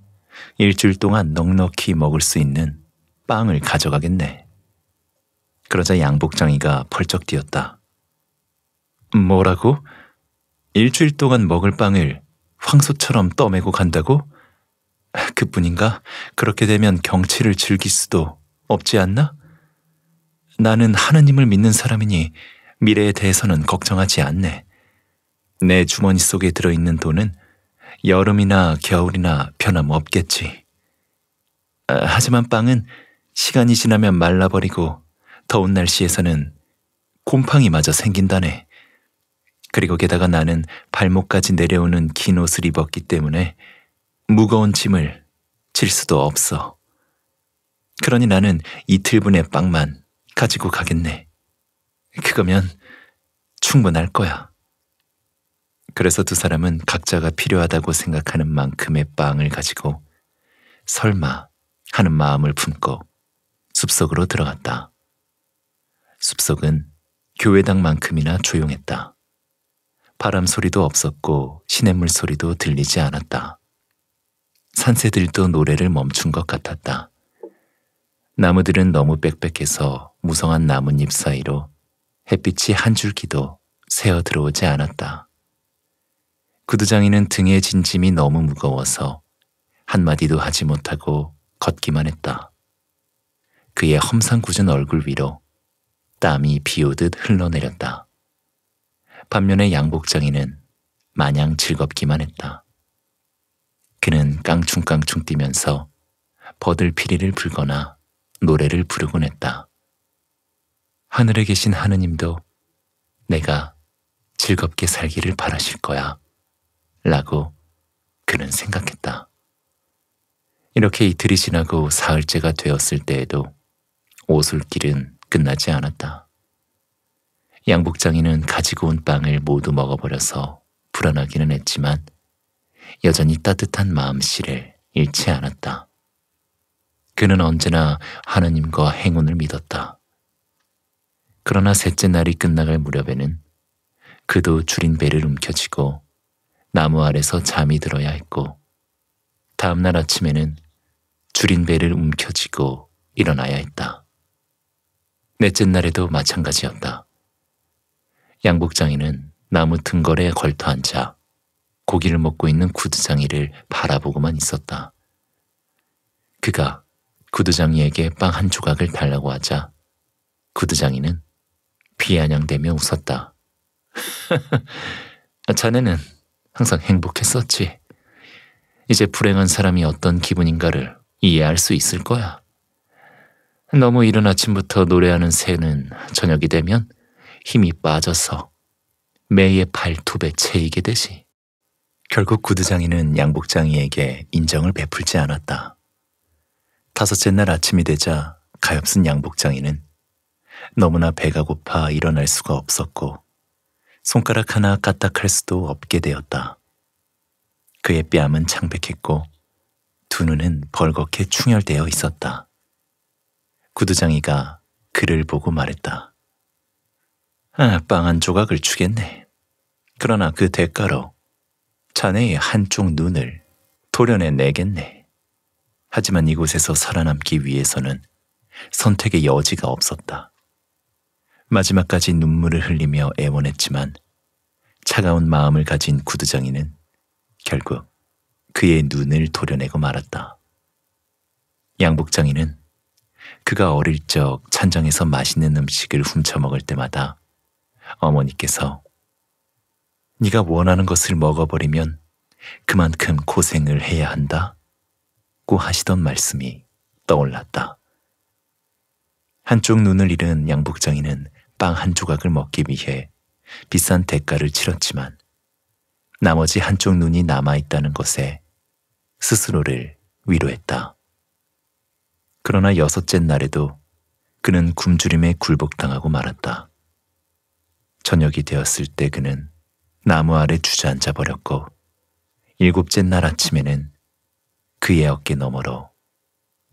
일주일 동안 넉넉히 먹을 수 있는 빵을 가져가겠네. 그러자 양복장이가 펄쩍 뛰었다. 뭐라고? 일주일 동안 먹을 빵을 황소처럼 떠매고 간다고? 그뿐인가? 그렇게 되면 경치를 즐길 수도 없지 않나? 나는 하느님을 믿는 사람이니 미래에 대해서는 걱정하지 않네. 내 주머니 속에 들어있는 돈은 여름이나 겨울이나 변함없겠지. 아, 하지만 빵은 시간이 지나면 말라버리고 더운 날씨에서는 곰팡이 마저 생긴다네. 그리고 게다가 나는 발목까지 내려오는 긴 옷을 입었기 때문에 무거운 짐을 질 수도 없어. 그러니 나는 이틀분의 빵만 가지고 가겠네. 그거면 충분할 거야. 그래서 두 사람은 각자가 필요하다고 생각하는 만큼의 빵을 가지고 설마 하는 마음을 품고 숲속으로 들어갔다. 숲속은 교회당만큼이나 조용했다. 바람 소리도 없었고 시냇물 소리도 들리지 않았다. 산새들도 노래를 멈춘 것 같았다. 나무들은 너무 빽빽해서 무성한 나뭇잎 사이로 햇빛이 한 줄기도 새어 들어오지 않았다. 구두장이는 등에 진짐이 너무 무거워서 한마디도 하지 못하고 걷기만 했다. 그의 험상궂은 얼굴 위로 땀이 비오듯 흘러내렸다. 반면에 양복장이는 마냥 즐겁기만 했다. 그는 깡충깡충 뛰면서 버들피리를 불거나 노래를 부르곤 했다. 하늘에 계신 하느님도 내가 즐겁게 살기를 바라실 거야. 라고 그는 생각했다. 이렇게 이틀이 지나고 사흘째가 되었을 때에도 오솔길은 끝나지 않았다. 양복장이는 가지고 온 빵을 모두 먹어버려서 불안하기는 했지만 여전히 따뜻한 마음씨를 잃지 않았다. 그는 언제나 하나님과 행운을 믿었다. 그러나 셋째 날이 끝나갈 무렵에는 그도 줄인 배를 움켜쥐고 나무 아래서 잠이 들어야 했고 다음날 아침에는 줄인 배를 움켜쥐고 일어나야 했다. 넷째 날에도 마찬가지였다. 양복장이는 나무 등걸에 걸터 앉아 고기를 먹고 있는 구두장이를 바라보고만 있었다. 그가 구두장이에게 빵 한 조각을 달라고 하자 구두장이는 비아냥대며 웃었다. 자네는 항상 행복했었지. 이제 불행한 사람이 어떤 기분인가를 이해할 수 있을 거야. 너무 이른 아침부터 노래하는 새는 저녁이 되면 힘이 빠져서 매의 발톱에 채이게 되지. 결국 구두장이는 양복장이에게 인정을 베풀지 않았다. 다섯째 날 아침이 되자 가엾은 양복장이는 너무나 배가 고파 일어날 수가 없었고 손가락 하나 까딱할 수도 없게 되었다. 그의 뺨은 창백했고 두 눈은 벌겋게 충혈되어 있었다. 구두장이가 그를 보고 말했다. 아, 빵 한 조각을 주겠네. 그러나 그 대가로 자네의 한쪽 눈을 도려내내겠네. 하지만 이곳에서 살아남기 위해서는 선택의 여지가 없었다. 마지막까지 눈물을 흘리며 애원했지만 차가운 마음을 가진 구두장이는 결국 그의 눈을 도려내고 말았다. 양복장이는 그가 어릴 적 찬장에서 맛있는 음식을 훔쳐 먹을 때마다 어머니께서 네가 원하는 것을 먹어버리면 그만큼 고생을 해야 한다. 고 하시던 말씀이 떠올랐다. 한쪽 눈을 잃은 양복장이는 빵 한 조각을 먹기 위해 비싼 대가를 치렀지만 나머지 한쪽 눈이 남아있다는 것에 스스로를 위로했다. 그러나 여섯째 날에도 그는 굶주림에 굴복당하고 말았다. 저녁이 되었을 때 그는 나무 아래 주저앉아 버렸고 일곱째 날 아침에는 그의 어깨 너머로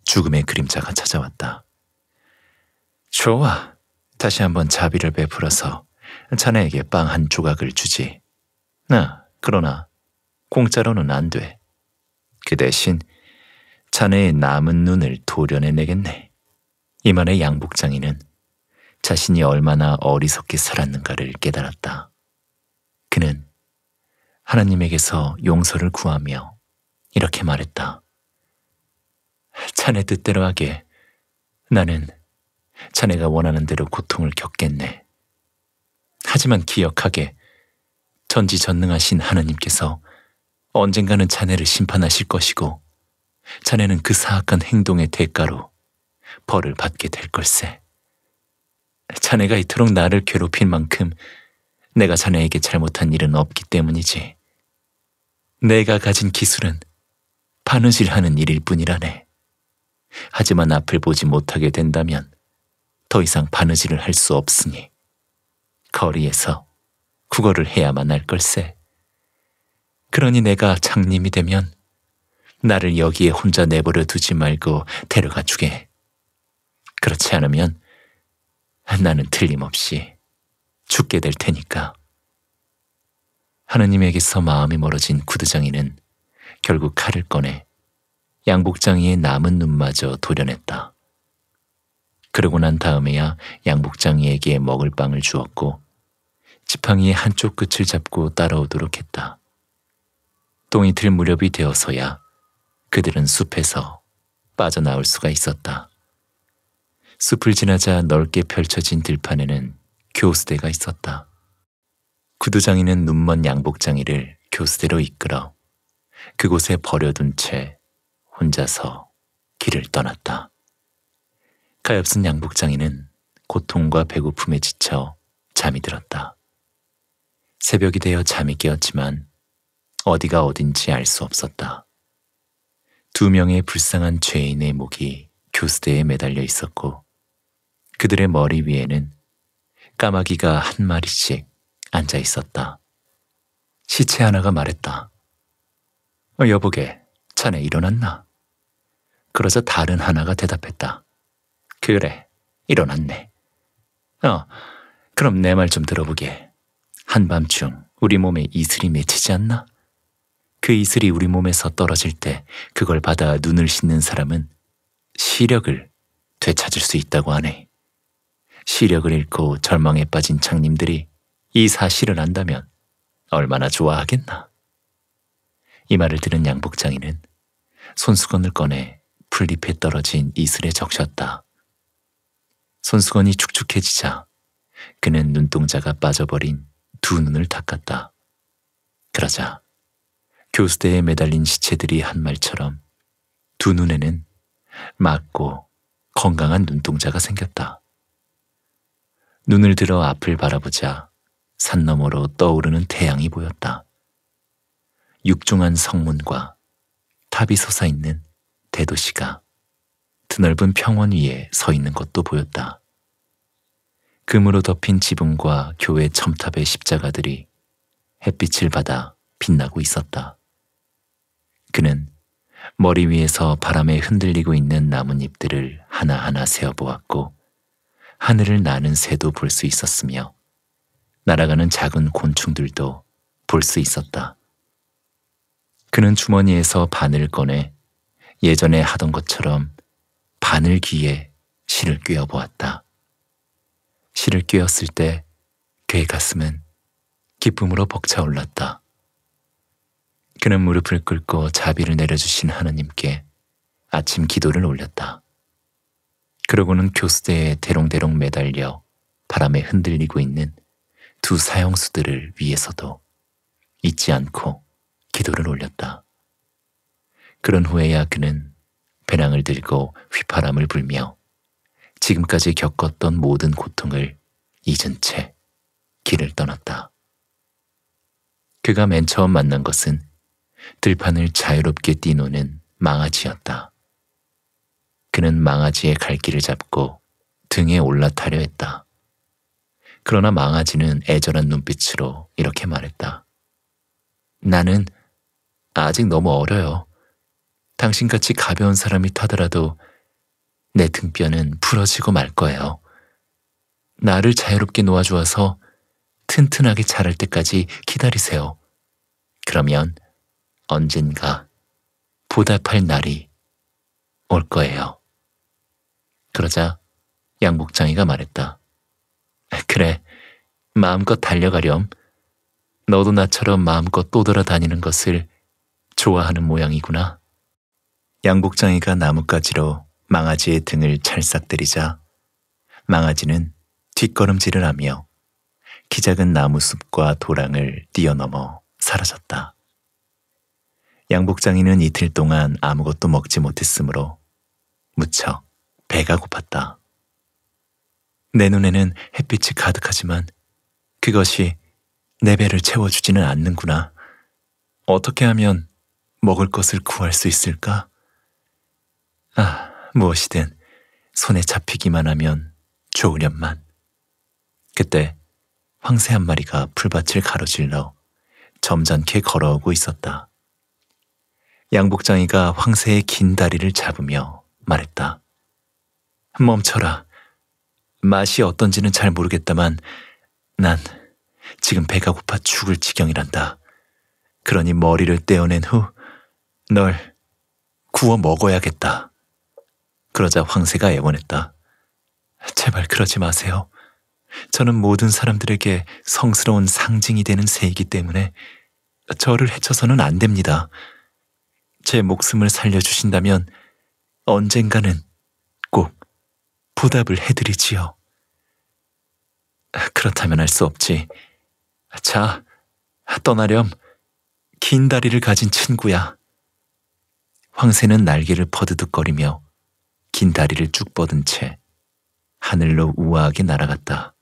죽음의 그림자가 찾아왔다. 좋아. 다시 한번 자비를 베풀어서 자네에게 빵 한 조각을 주지. 나, 그러나 공짜로는 안 돼. 그 대신 자네의 남은 눈을 도려내내겠네. 이만의 양복장이는 자신이 얼마나 어리석게 살았는가를 깨달았다. 그는 하나님에게서 용서를 구하며 이렇게 말했다. 자네 뜻대로 하게 나는 자네가 원하는 대로 고통을 겪겠네. 하지만 기억하게 전지전능하신 하나님께서 언젠가는 자네를 심판하실 것이고 자네는 그 사악한 행동의 대가로 벌을 받게 될 걸세. 자네가 이토록 나를 괴롭힌 만큼 내가 자네에게 잘못한 일은 없기 때문이지. 내가 가진 기술은 바느질하는 일일 뿐이라네. 하지만 앞을 보지 못하게 된다면 더 이상 바느질을 할 수 없으니 거리에서 국어를 해야만 할 걸세. 그러니 내가 장님이 되면 나를 여기에 혼자 내버려 두지 말고 데려가 주게. 그렇지 않으면 나는 틀림없이 죽게 될 테니까. 하느님에게서 마음이 멀어진 구두장이는 결국 칼을 꺼내 양복장이의 남은 눈마저 도려냈다. 그러고 난 다음에야 양복장이에게 먹을 빵을 주었고 지팡이의 한쪽 끝을 잡고 따라오도록 했다. 똥이틀 무렵이 되어서야 그들은 숲에서 빠져나올 수가 있었다. 숲을 지나자 넓게 펼쳐진 들판에는 교수대가 있었다. 구두장이는 눈먼 양복장이를 교수대로 이끌어 그곳에 버려둔 채 혼자서 길을 떠났다. 가엾은 양복장이는 고통과 배고픔에 지쳐 잠이 들었다. 새벽이 되어 잠이 깨었지만 어디가 어딘지 알 수 없었다. 두 명의 불쌍한 죄인의 목이 교수대에 매달려 있었고 그들의 머리 위에는 까마귀가 한 마리씩 앉아 있었다. 시체 하나가 말했다. 어, 여보게, 자네 일어났나? 그러자 다른 하나가 대답했다. 그래, 일어났네. 어, 그럼 내 말 좀 들어보게. 한밤중 우리 몸에 이슬이 맺히지 않나? 그 이슬이 우리 몸에서 떨어질 때 그걸 받아 눈을 씻는 사람은 시력을 되찾을 수 있다고 하네. 시력을 잃고 절망에 빠진 장님들이 이 사실을 안다면 얼마나 좋아하겠나. 이 말을 들은 양복장이는 손수건을 꺼내 풀잎에 떨어진 이슬에 적셨다. 손수건이 축축해지자 그는 눈동자가 빠져버린 두 눈을 닦았다. 그러자 교수대에 매달린 시체들이 한 말처럼 두 눈에는 맑고 건강한 눈동자가 생겼다. 눈을 들어 앞을 바라보자 산 너머로 떠오르는 태양이 보였다. 육중한 성문과 탑이 솟아있는 대도시가 드넓은 평원 위에 서 있는 것도 보였다. 금으로 덮인 지붕과 교회 첨탑의 십자가들이 햇빛을 받아 빛나고 있었다. 그는 머리 위에서 바람에 흔들리고 있는 나뭇잎들을 하나하나 세어보았고 하늘을 나는 새도 볼 수 있었으며 날아가는 작은 곤충들도 볼 수 있었다. 그는 주머니에서 바늘 을 꺼내 예전에 하던 것처럼 바늘 귀에 실을 꿰어 보았다. 실을 꿰었을 때 그의 가슴은 기쁨으로 벅차올랐다. 그는 무릎을 꿇고 자비를 내려주신 하느님께 아침 기도를 올렸다. 그러고는 교수대에 대롱대롱 매달려 바람에 흔들리고 있는 두 사형수들을 위해서도 잊지 않고 기도를 올렸다. 그런 후에야 그는 배낭을 들고 휘파람을 불며 지금까지 겪었던 모든 고통을 잊은 채 길을 떠났다. 그가 맨 처음 만난 것은 들판을 자유롭게 뛰노는 망아지였다. 그는 망아지의 갈길을 잡고 등에 올라타려 했다. 그러나 망아지는 애절한 눈빛으로 이렇게 말했다. 나는 아직 너무 어려요. 당신같이 가벼운 사람이 타더라도 내 등뼈는 부러지고 말 거예요. 나를 자유롭게 놓아주어서 튼튼하게 자랄 때까지 기다리세요. 그러면 언젠가 보답할 날이 올 거예요. 그러자 양복장이가 말했다. 그래, 마음껏 달려가렴. 너도 나처럼 마음껏 떠돌아다니는 것을 좋아하는 모양이구나. 양복장이가 나뭇가지로 망아지의 등을 찰싹 들이자 망아지는 뒷걸음질을 하며 기작은 나무숲과 도랑을 뛰어넘어 사라졌다. 양복장이는 이틀 동안 아무것도 먹지 못했으므로 무척 배가 고팠다. 내 눈에는 햇빛이 가득하지만 그것이 내 배를 채워주지는 않는구나. 어떻게 하면 먹을 것을 구할 수 있을까? 아, 무엇이든 손에 잡히기만 하면 좋으련만. 그때 황새 한 마리가 풀밭을 가로질러 점잖게 걸어오고 있었다. 양복장이가 황새의 긴 다리를 잡으며 말했다. 멈춰라. 맛이 어떤지는 잘 모르겠다만 난 지금 배가 고파 죽을 지경이란다. 그러니 머리를 떼어낸 후 널 구워 먹어야겠다. 그러자 황새가 애원했다. 제발 그러지 마세요. 저는 모든 사람들에게 성스러운 상징이 되는 새이기 때문에 저를 해쳐서는 안 됩니다. 제 목숨을 살려주신다면 언젠가는 보답을 해드리지요. 그렇다면 할 수 없지. 자, 떠나렴. 긴 다리를 가진 친구야. 황새는 날개를 퍼드득거리며 긴 다리를 쭉 뻗은 채 하늘로 우아하게 날아갔다.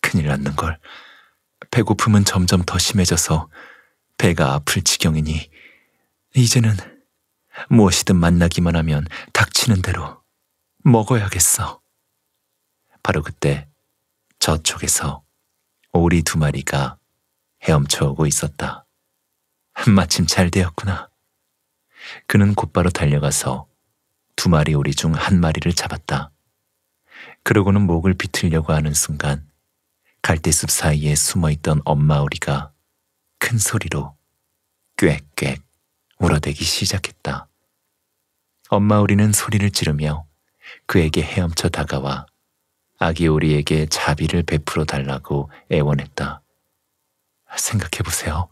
큰일 났는걸. 배고픔은 점점 더 심해져서 배가 아플 지경이니 이제는 무엇이든 만나기만 하면 닥치는 대로 먹어야겠어. 바로 그때 저쪽에서 오리 두 마리가 헤엄쳐 오고 있었다. 마침 잘 되었구나. 그는 곧바로 달려가서 두 마리 오리 중 한 마리를 잡았다. 그러고는 목을 비틀려고 하는 순간 갈대숲 사이에 숨어있던 엄마 오리가 큰 소리로 꽥꽥 울어대기 시작했다. 엄마 오리는 소리를 지르며 그에게 헤엄쳐 다가와 아기오리에게 자비를 베풀어 달라고 애원했다. 생각해 보세요.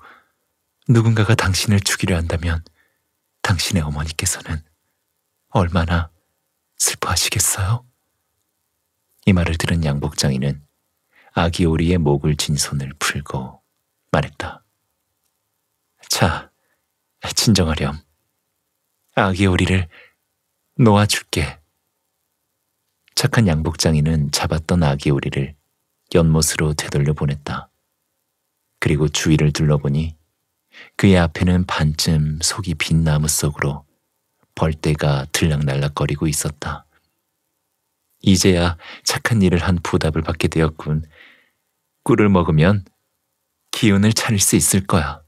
누군가가 당신을 죽이려 한다면 당신의 어머니께서는 얼마나 슬퍼하시겠어요? 이 말을 들은 양복장이는 아기오리의 목을 진 손을 풀고 말했다. 자, 진정하렴. 아기오리를 놓아줄게. 착한 양복장이는 잡았던 아기 오리를 연못으로 되돌려 보냈다. 그리고 주위를 둘러보니 그의 앞에는 반쯤 속이 빈 나무 속으로 벌떼가 들락날락거리고 있었다. 이제야 착한 일을 한 보답을 받게 되었군. 꿀을 먹으면 기운을 차릴 수 있을 거야.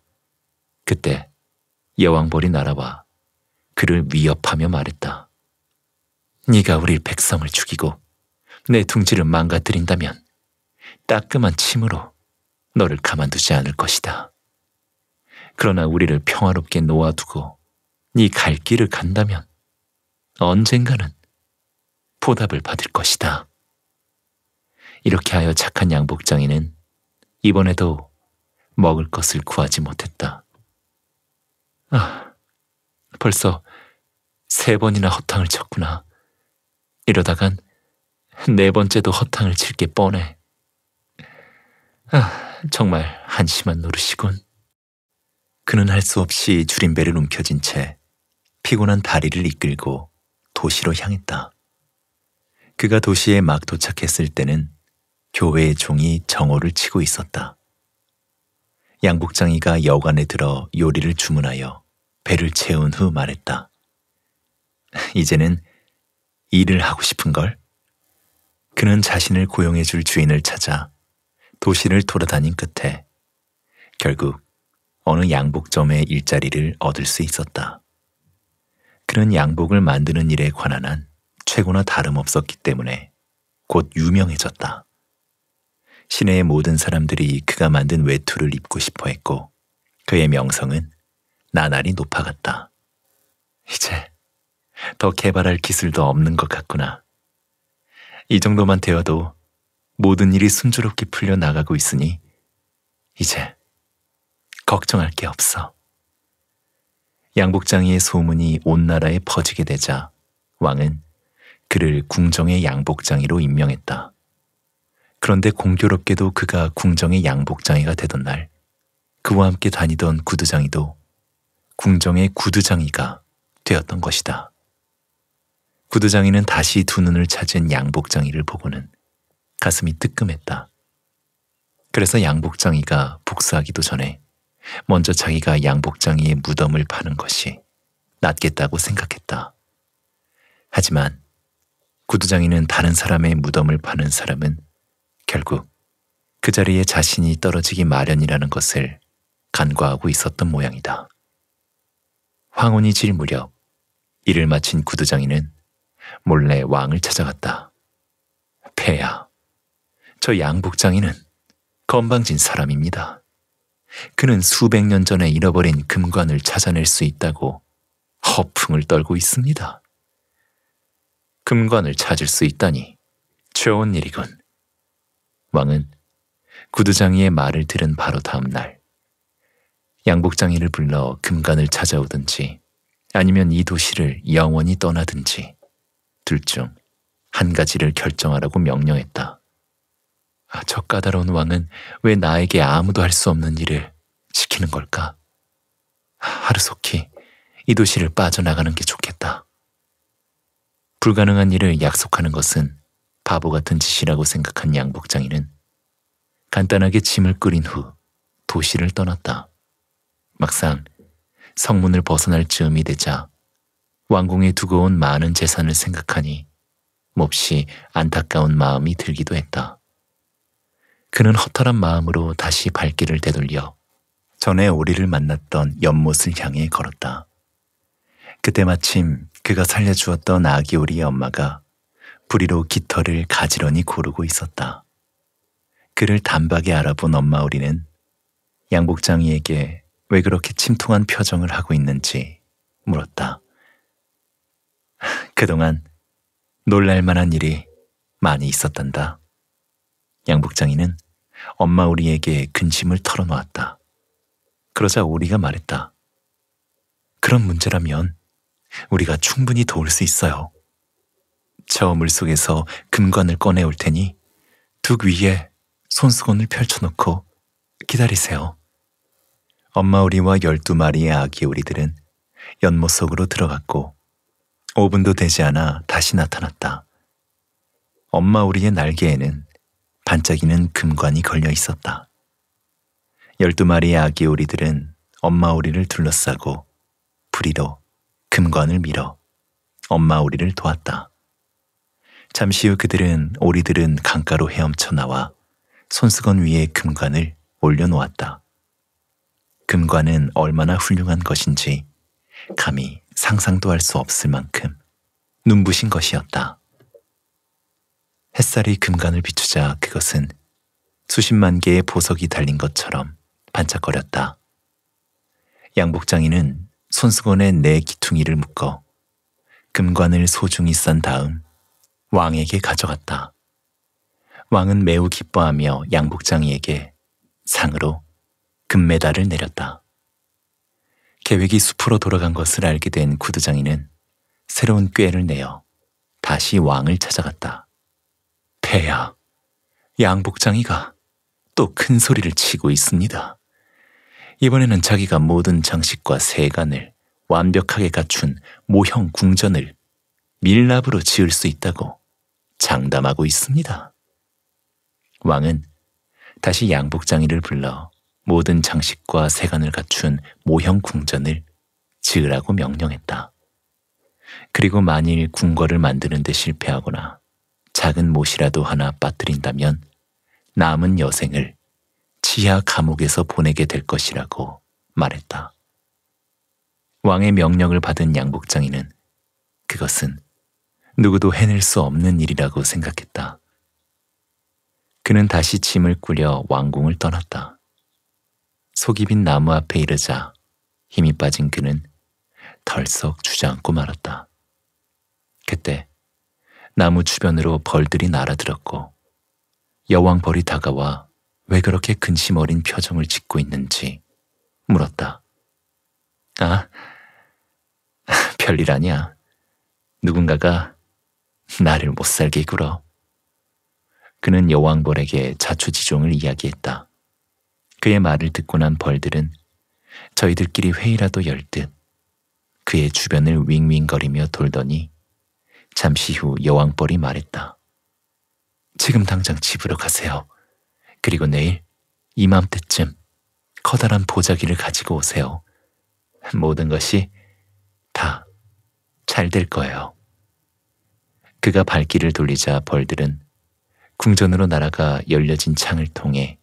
그때 여왕벌이 날아와 그를 위협하며 말했다. 네가 우리 백성을 죽이고 내 둥지를 망가뜨린다면 따끔한 침으로 너를 가만두지 않을 것이다. 그러나 우리를 평화롭게 놓아두고 네 갈 길을 간다면 언젠가는 보답을 받을 것이다. 이렇게 하여 착한 양복장이는 이번에도 먹을 것을 구하지 못했다. 아, 벌써 세 번이나 허탕을 쳤구나. 이러다간 네 번째도 허탕을 칠 게 뻔해. 아, 정말 한심한 노릇이군. 그는 할 수 없이 줄임배를 움켜쥔 채 피곤한 다리를 이끌고 도시로 향했다. 그가 도시에 막 도착했을 때는 교회의 종이 정오를 치고 있었다. 양국장이가 여관에 들어 요리를 주문하여 배를 채운 후 말했다. 이제는 일을 하고 싶은 걸. 그는 자신을 고용해 줄 주인을 찾아 도시를 돌아다닌 끝에 결국 어느 양복점의 일자리를 얻을 수 있었다. 그는 양복을 만드는 일에 관한 한 최고나 다름없었기 때문에 곧 유명해졌다. 시내의 모든 사람들이 그가 만든 외투를 입고 싶어 했고 그의 명성은 나날이 높아갔다. 이제 더 개발할 기술도 없는 것 같구나. 이 정도만 되어도 모든 일이 순조롭게 풀려나가고 있으니 이제 걱정할 게 없어. 양복장의 소문이 온 나라에 퍼지게 되자 왕은 그를 궁정의 양복장이로 임명했다. 그런데 공교롭게도 그가 궁정의 양복장이가 되던 날 그와 함께 다니던 구두장이도 궁정의 구두장이가 되었던 것이다. 구두장이는 다시 두 눈을 찾은 양복장이를 보고는 가슴이 뜨끔했다. 그래서 양복장이가 복수하기도 전에 먼저 자기가 양복장이의 무덤을 파는 것이 낫겠다고 생각했다. 하지만 구두장이는 다른 사람의 무덤을 파는 사람은 결국 그 자리에 자신이 떨어지기 마련이라는 것을 간과하고 있었던 모양이다. 황혼이 질 무렵 일을 마친 구두장이는 몰래 왕을 찾아갔다. 폐야, 저양복장이는 건방진 사람입니다. 그는 수백 년 전에 잃어버린 금관을 찾아낼 수 있다고 허풍을 떨고 있습니다. 금관을 찾을 수 있다니 좋은 일이군. 왕은 구두장이의 말을 들은 바로 다음 날 양복장이를 불러 금관을 찾아오든지 아니면 이 도시를 영원히 떠나든지 것들 중한 가지를 결정하라고 명령했다. 아, 저 까다로운 왕은 왜 나에게 아무도 할 수 없는 일을 시키는 걸까? 하루속히 이 도시를 빠져나가는 게 좋겠다. 불가능한 일을 약속하는 것은 바보 같은 짓이라고 생각한 양복장이는 간단하게 짐을 끓인 후 도시를 떠났다. 막상 성문을 벗어날 즈음이 되자 왕궁에 두고 온 많은 재산을 생각하니 몹시 안타까운 마음이 들기도 했다. 그는 허탈한 마음으로 다시 발길을 되돌려 전에 우리를 만났던 연못을 향해 걸었다. 그때 마침 그가 살려주었던 아기 오리의 엄마가 부리로 깃털을 가지런히 고르고 있었다. 그를 단박에 알아본 엄마 오리는 양복장이에게 왜 그렇게 침통한 표정을 하고 있는지 물었다. 그동안 놀랄 만한 일이 많이 있었단다. 양복장이는 엄마 우리에게 근심을 털어놓았다. 그러자 우리가 말했다. 그런 문제라면 우리가 충분히 도울 수 있어요. 저 물속에서 금관을 꺼내올 테니 둑 위에 손수건을 펼쳐놓고 기다리세요. 엄마 우리와 열두 마리의 아기 우리들은 연못 속으로 들어갔고 5분도 되지 않아 다시 나타났다. 엄마 우리의 날개에는 반짝이는 금관이 걸려 있었다. 1 2 마리의 아기 오리들은 엄마 오리를 둘러싸고 부리로 금관을 밀어 엄마 오리를 도왔다. 잠시 후 그들은 오리들은 강가로 헤엄쳐 나와 손수건 위에 금관을 올려놓았다. 금관은 얼마나 훌륭한 것인지 감히 상상도 할 수 없을 만큼 눈부신 것이었다. 햇살이 금간을 비추자 그것은 수십만 개의 보석이 달린 것처럼 반짝거렸다. 양복장이는 손수건에 내 네 기퉁이를 묶어 금관을 소중히 싼 다음 왕에게 가져갔다. 왕은 매우 기뻐하며 양복장이에게 상으로 금메달을 내렸다. 계획이 숲으로 돌아간 것을 알게 된 구두장이는 새로운 꾀를 내어 다시 왕을 찾아갔다. 폐야, 양복장이가 또 큰 소리를 치고 있습니다. 이번에는 자기가 모든 장식과 세간을 완벽하게 갖춘 모형 궁전을 밀랍으로 지을 수 있다고 장담하고 있습니다. 왕은 다시 양복장이를 불러 모든 장식과 세관을 갖춘 모형 궁전을 지으라고 명령했다. 그리고 만일 궁궐을 만드는 데 실패하거나 작은 못이라도 하나 빠뜨린다면 남은 여생을 지하 감옥에서 보내게 될 것이라고 말했다. 왕의 명령을 받은 양복장이는 그것은 누구도 해낼 수 없는 일이라고 생각했다. 그는 다시 짐을 꾸려 왕궁을 떠났다. 속이 빈 나무 앞에 이르자 힘이 빠진 그는 덜썩 주저앉고 말았다. 그때 나무 주변으로 벌들이 날아들었고 여왕벌이 다가와 왜 그렇게 근심 어린 표정을 짓고 있는지 물었다. 아, 별일 아니야. 누군가가 나를 못 살게 굴어. 그는 여왕벌에게 자초지종을 이야기했다. 그의 말을 듣고 난 벌들은 저희들끼리 회의라도 열듯 그의 주변을 윙윙거리며 돌더니 잠시 후 여왕벌이 말했다. 지금 당장 집으로 가세요. 그리고 내일 이맘때쯤 커다란 보자기를 가지고 오세요. 모든 것이 다 잘 될 거예요. 그가 발길을 돌리자 벌들은 궁전으로 날아가 열려진 창을 통해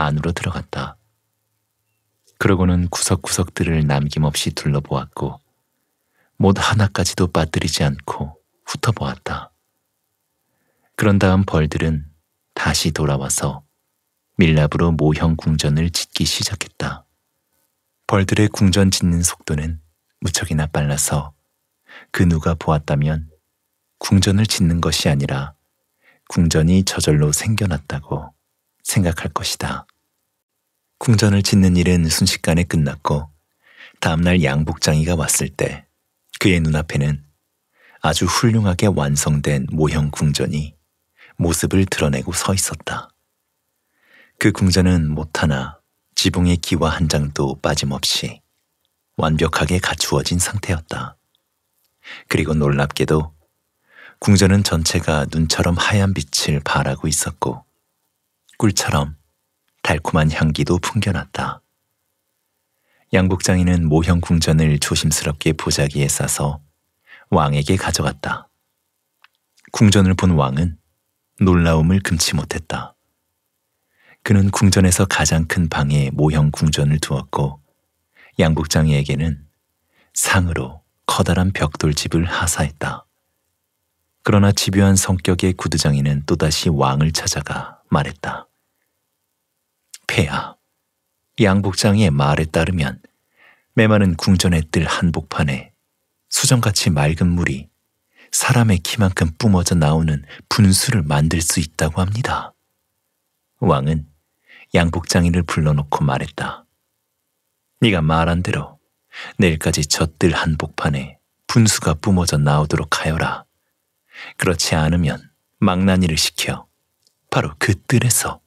안으로 들어갔다. 그러고는 구석구석들을 남김없이 둘러보았고 못 하나까지도 빠뜨리지 않고 훑어보았다. 그런 다음 벌들은 다시 돌아와서 밀랍으로 모형 궁전을 짓기 시작했다. 벌들의 궁전 짓는 속도는 무척이나 빨라서 그 누가 보았다면 궁전을 짓는 것이 아니라 궁전이 저절로 생겨났다고 생각할 것이다. 궁전을 짓는 일은 순식간에 끝났고 다음날 양복장이가 왔을 때 그의 눈앞에는 아주 훌륭하게 완성된 모형 궁전이 모습을 드러내고 서 있었다. 그 궁전은 못 하나 지붕의 기와 한 장도 빠짐없이 완벽하게 갖추어진 상태였다. 그리고 놀랍게도 궁전은 전체가 눈처럼 하얀 빛을 발하고 있었고 꿀처럼 달콤한 향기도 풍겨났다. 양국장이는 모형 궁전을 조심스럽게 보자기에 싸서 왕에게 가져갔다. 궁전을 본 왕은 놀라움을 금치 못했다. 그는 궁전에서 가장 큰 방에 모형 궁전을 두었고 양국장이에게는 상으로 커다란 벽돌집을 하사했다. 그러나 집요한 성격의 구두장이는 또다시 왕을 찾아가 말했다. 태야. 양 복장의 말에 따르면 메마는 궁전에 뜰 한복판에 수정같이 맑은 물이 사람의 키만큼 뿜어져 나오는 분수를 만들 수 있다고 합니다. 왕은 양복장이를 불러놓고 말했다. 네가 말한 대로 내일까지 젖들 한복판에 분수가 뿜어져 나오도록 하여라. 그렇지 않으면 망나니를 시켜 바로 그 뜰에서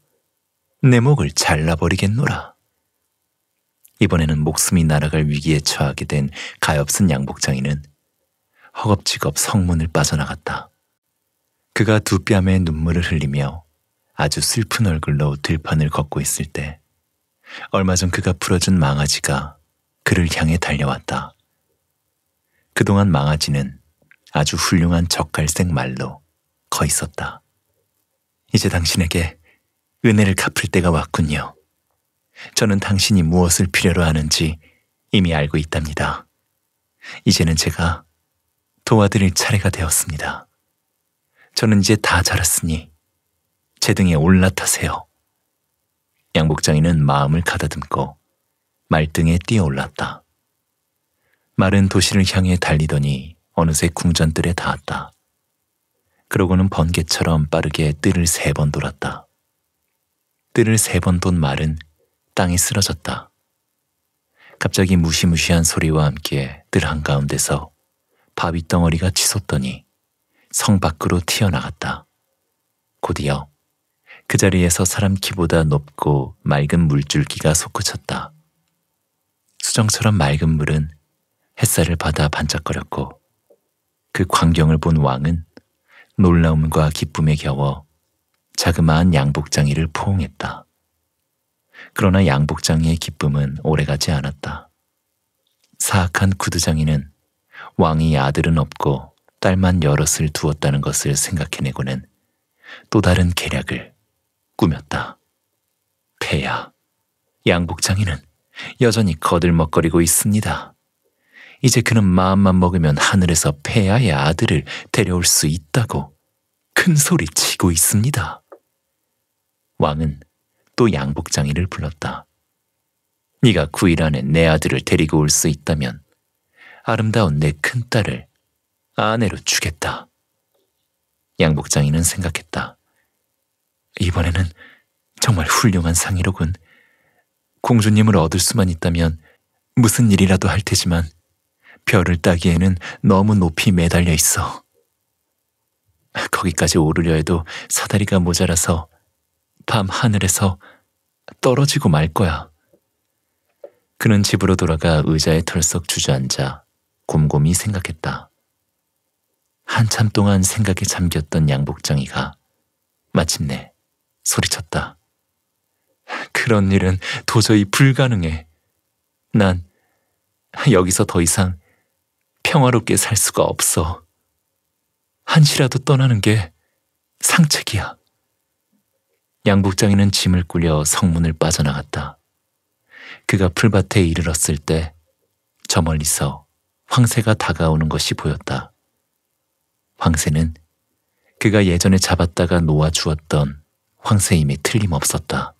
내 목을 잘라버리겠노라. 이번에는 목숨이 날아갈 위기에 처하게 된 가엾은 양복장이는 허겁지겁 성문을 빠져나갔다. 그가 두 뺨에 눈물을 흘리며 아주 슬픈 얼굴로 들판을 걷고 있을 때 얼마 전 그가 풀어준 망아지가 그를 향해 달려왔다. 그동안 망아지는 아주 훌륭한 적갈색 말로 거 있었다. 이제 당신에게 은혜를 갚을 때가 왔군요. 저는 당신이 무엇을 필요로 하는지 이미 알고 있답니다. 이제는 제가 도와드릴 차례가 되었습니다. 저는 이제 다 자랐으니 제 등에 올라타세요. 양복장이는 마음을 가다듬고 말등에 뛰어올랐다. 마른 도시를 향해 달리더니 어느새 궁전들에 닿았다. 그러고는 번개처럼 빠르게 뜰을 세 번 돌았다. 뜰을 세 번 돈 말은 땅이 쓰러졌다. 갑자기 무시무시한 소리와 함께 뜰 한가운데서 바위 덩어리가 치솟더니 성 밖으로 튀어나갔다. 곧이어 그 자리에서 사람 키보다 높고 맑은 물줄기가 솟구쳤다. 수정처럼 맑은 물은 햇살을 받아 반짝거렸고 그 광경을 본 왕은 놀라움과 기쁨에 겨워 자그마한 양복장이를 포옹했다. 그러나 양복장이의 기쁨은 오래가지 않았다. 사악한 구두장이는 왕이 아들은 없고 딸만 여럿을 두었다는 것을 생각해내고는 또 다른 계략을 꾸몄다. 폐야, 양복장이는 여전히 거들먹거리고 있습니다. 이제 그는 마음만 먹으면 하늘에서 폐야의 아들을 데려올 수 있다고 큰 소리 치고 있습니다. 왕은 또 양복장이를 불렀다. 네가 9일 안에 내 아들을 데리고 올 수 있다면 아름다운 내 큰딸을 아내로 주겠다. 양복장이는 생각했다. 이번에는 정말 훌륭한 상이로군. 공주님을 얻을 수만 있다면 무슨 일이라도 할 테지만 별을 따기에는 너무 높이 매달려 있어. 거기까지 오르려 해도 사다리가 모자라서 밤 하늘에서 떨어지고 말 거야. 그는 집으로 돌아가 의자에 털썩 주저앉아 곰곰이 생각했다. 한참 동안 생각에 잠겼던 양복장이가 마침내 소리쳤다. 그런 일은 도저히 불가능해. 난 여기서 더 이상 평화롭게 살 수가 없어. 한시라도 떠나는 게 상책이야. 양복장이는 짐을 꾸려 성문을 빠져나갔다. 그가 풀밭에 이르렀을 때 저 멀리서 황새가 다가오는 것이 보였다. 황새는 그가 예전에 잡았다가 놓아 주었던 황새임이 틀림없었다.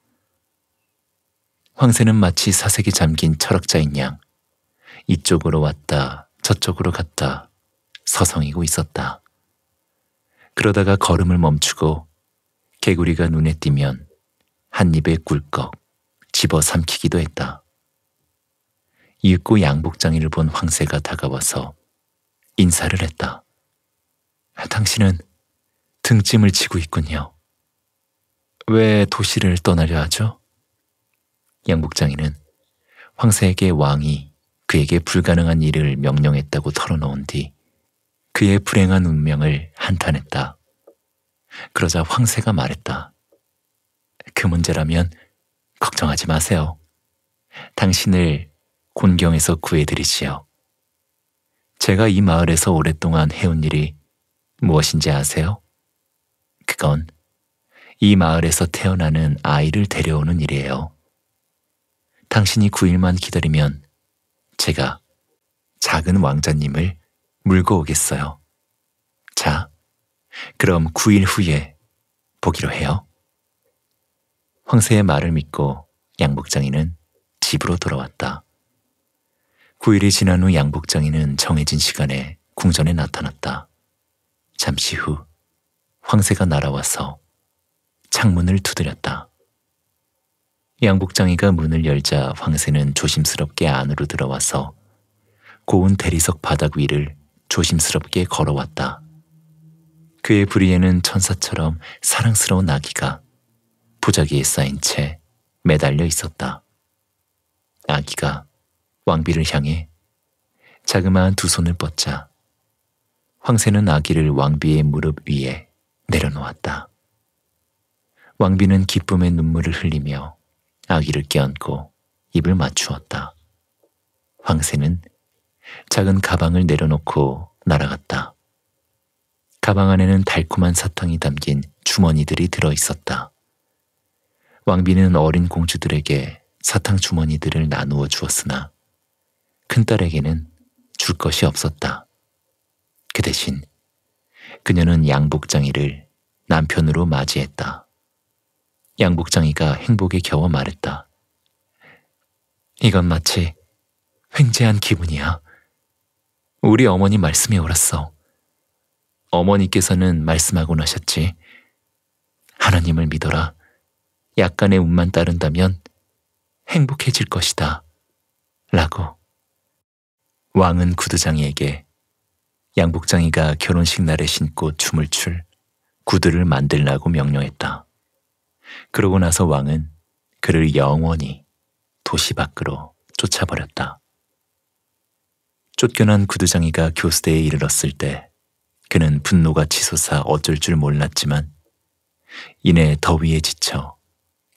황새는 마치 사색이 잠긴 철학자인 양 이쪽으로 왔다 저쪽으로 갔다 서성이고 있었다. 그러다가 걸음을 멈추고 개구리가 눈에 띄면 한 입에 꿀꺽 집어 삼키기도 했다. 읽고 양복장이를 본 황새가 다가와서 인사를 했다. 당신은 등짐을 치고 있군요. 왜 도시를 떠나려 하죠? 양복장이는 황새에게 왕이 그에게 불가능한 일을 명령했다고 털어놓은 뒤 그의 불행한 운명을 한탄했다. 그러자 황새가 말했다. 그 문제라면 걱정하지 마세요. 당신을 곤경에서 구해드리지요. 제가 이 마을에서 오랫동안 해온 일이 무엇인지 아세요? 그건 이 마을에서 태어나는 아이를 데려오는 일이에요. 당신이 9일만 기다리면 제가 작은 왕자님을 물고 오겠어요. 자, 그럼 9일 후에 보기로 해요. 황새의 말을 믿고 양복장이는 집으로 돌아왔다. 9일이 지난 후 양복장이는 정해진 시간에 궁전에 나타났다. 잠시 후 황새가 날아와서 창문을 두드렸다. 양복장이가 문을 열자 황새는 조심스럽게 안으로 들어와서 고운 대리석 바닥 위를 조심스럽게 걸어왔다. 그의 부리에는 천사처럼 사랑스러운 아기가 부자기에 쌓인 채 매달려 있었다. 아기가 왕비를 향해 자그마한 두 손을 뻗자 황새는 아기를 왕비의 무릎 위에 내려놓았다. 왕비는 기쁨의 눈물을 흘리며 아기를 껴안고 입을 맞추었다. 황새는 작은 가방을 내려놓고 날아갔다. 가방 안에는 달콤한 사탕이 담긴 주머니들이 들어 있었다. 왕비는 어린 공주들에게 사탕 주머니들을 나누어 주었으나 큰딸에게는 줄 것이 없었다. 그 대신 그녀는 양복장이를 남편으로 맞이했다. 양복장이가 행복에 겨워 말했다. 이건 마치 횡재한 기분이야. 우리 어머니 말씀이 옳았어. 어머니께서는 말씀하곤 하셨지. 하나님을 믿어라. 약간의 운만 따른다면 행복해질 것이다. 라고. 왕은 구두장이에게 양복장이가 결혼식 날에 신고 춤을 출 구두를 만들라고 명령했다. 그러고 나서 왕은 그를 영원히 도시 밖으로 쫓아버렸다. 쫓겨난 구두장이가 교수대에 이르렀을 때 그는 분노가 치솟아 어쩔 줄 몰랐지만 이내 더위에 지쳐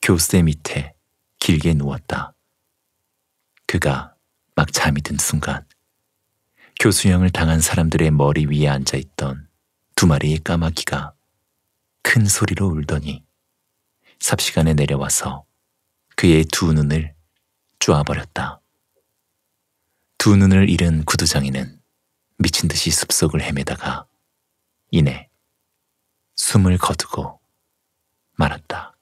교세 밑에 길게 누웠다. 그가 막 잠이 든 순간 교수형을 당한 사람들의 머리 위에 앉아있던 두 마리의 까마귀가 큰 소리로 울더니 삽시간에 내려와서 그의 두 눈을 쪼아버렸다. 두 눈을 잃은 구두장이는 미친 듯이 숲속을 헤매다가 이내 숨을 거두고 말았다.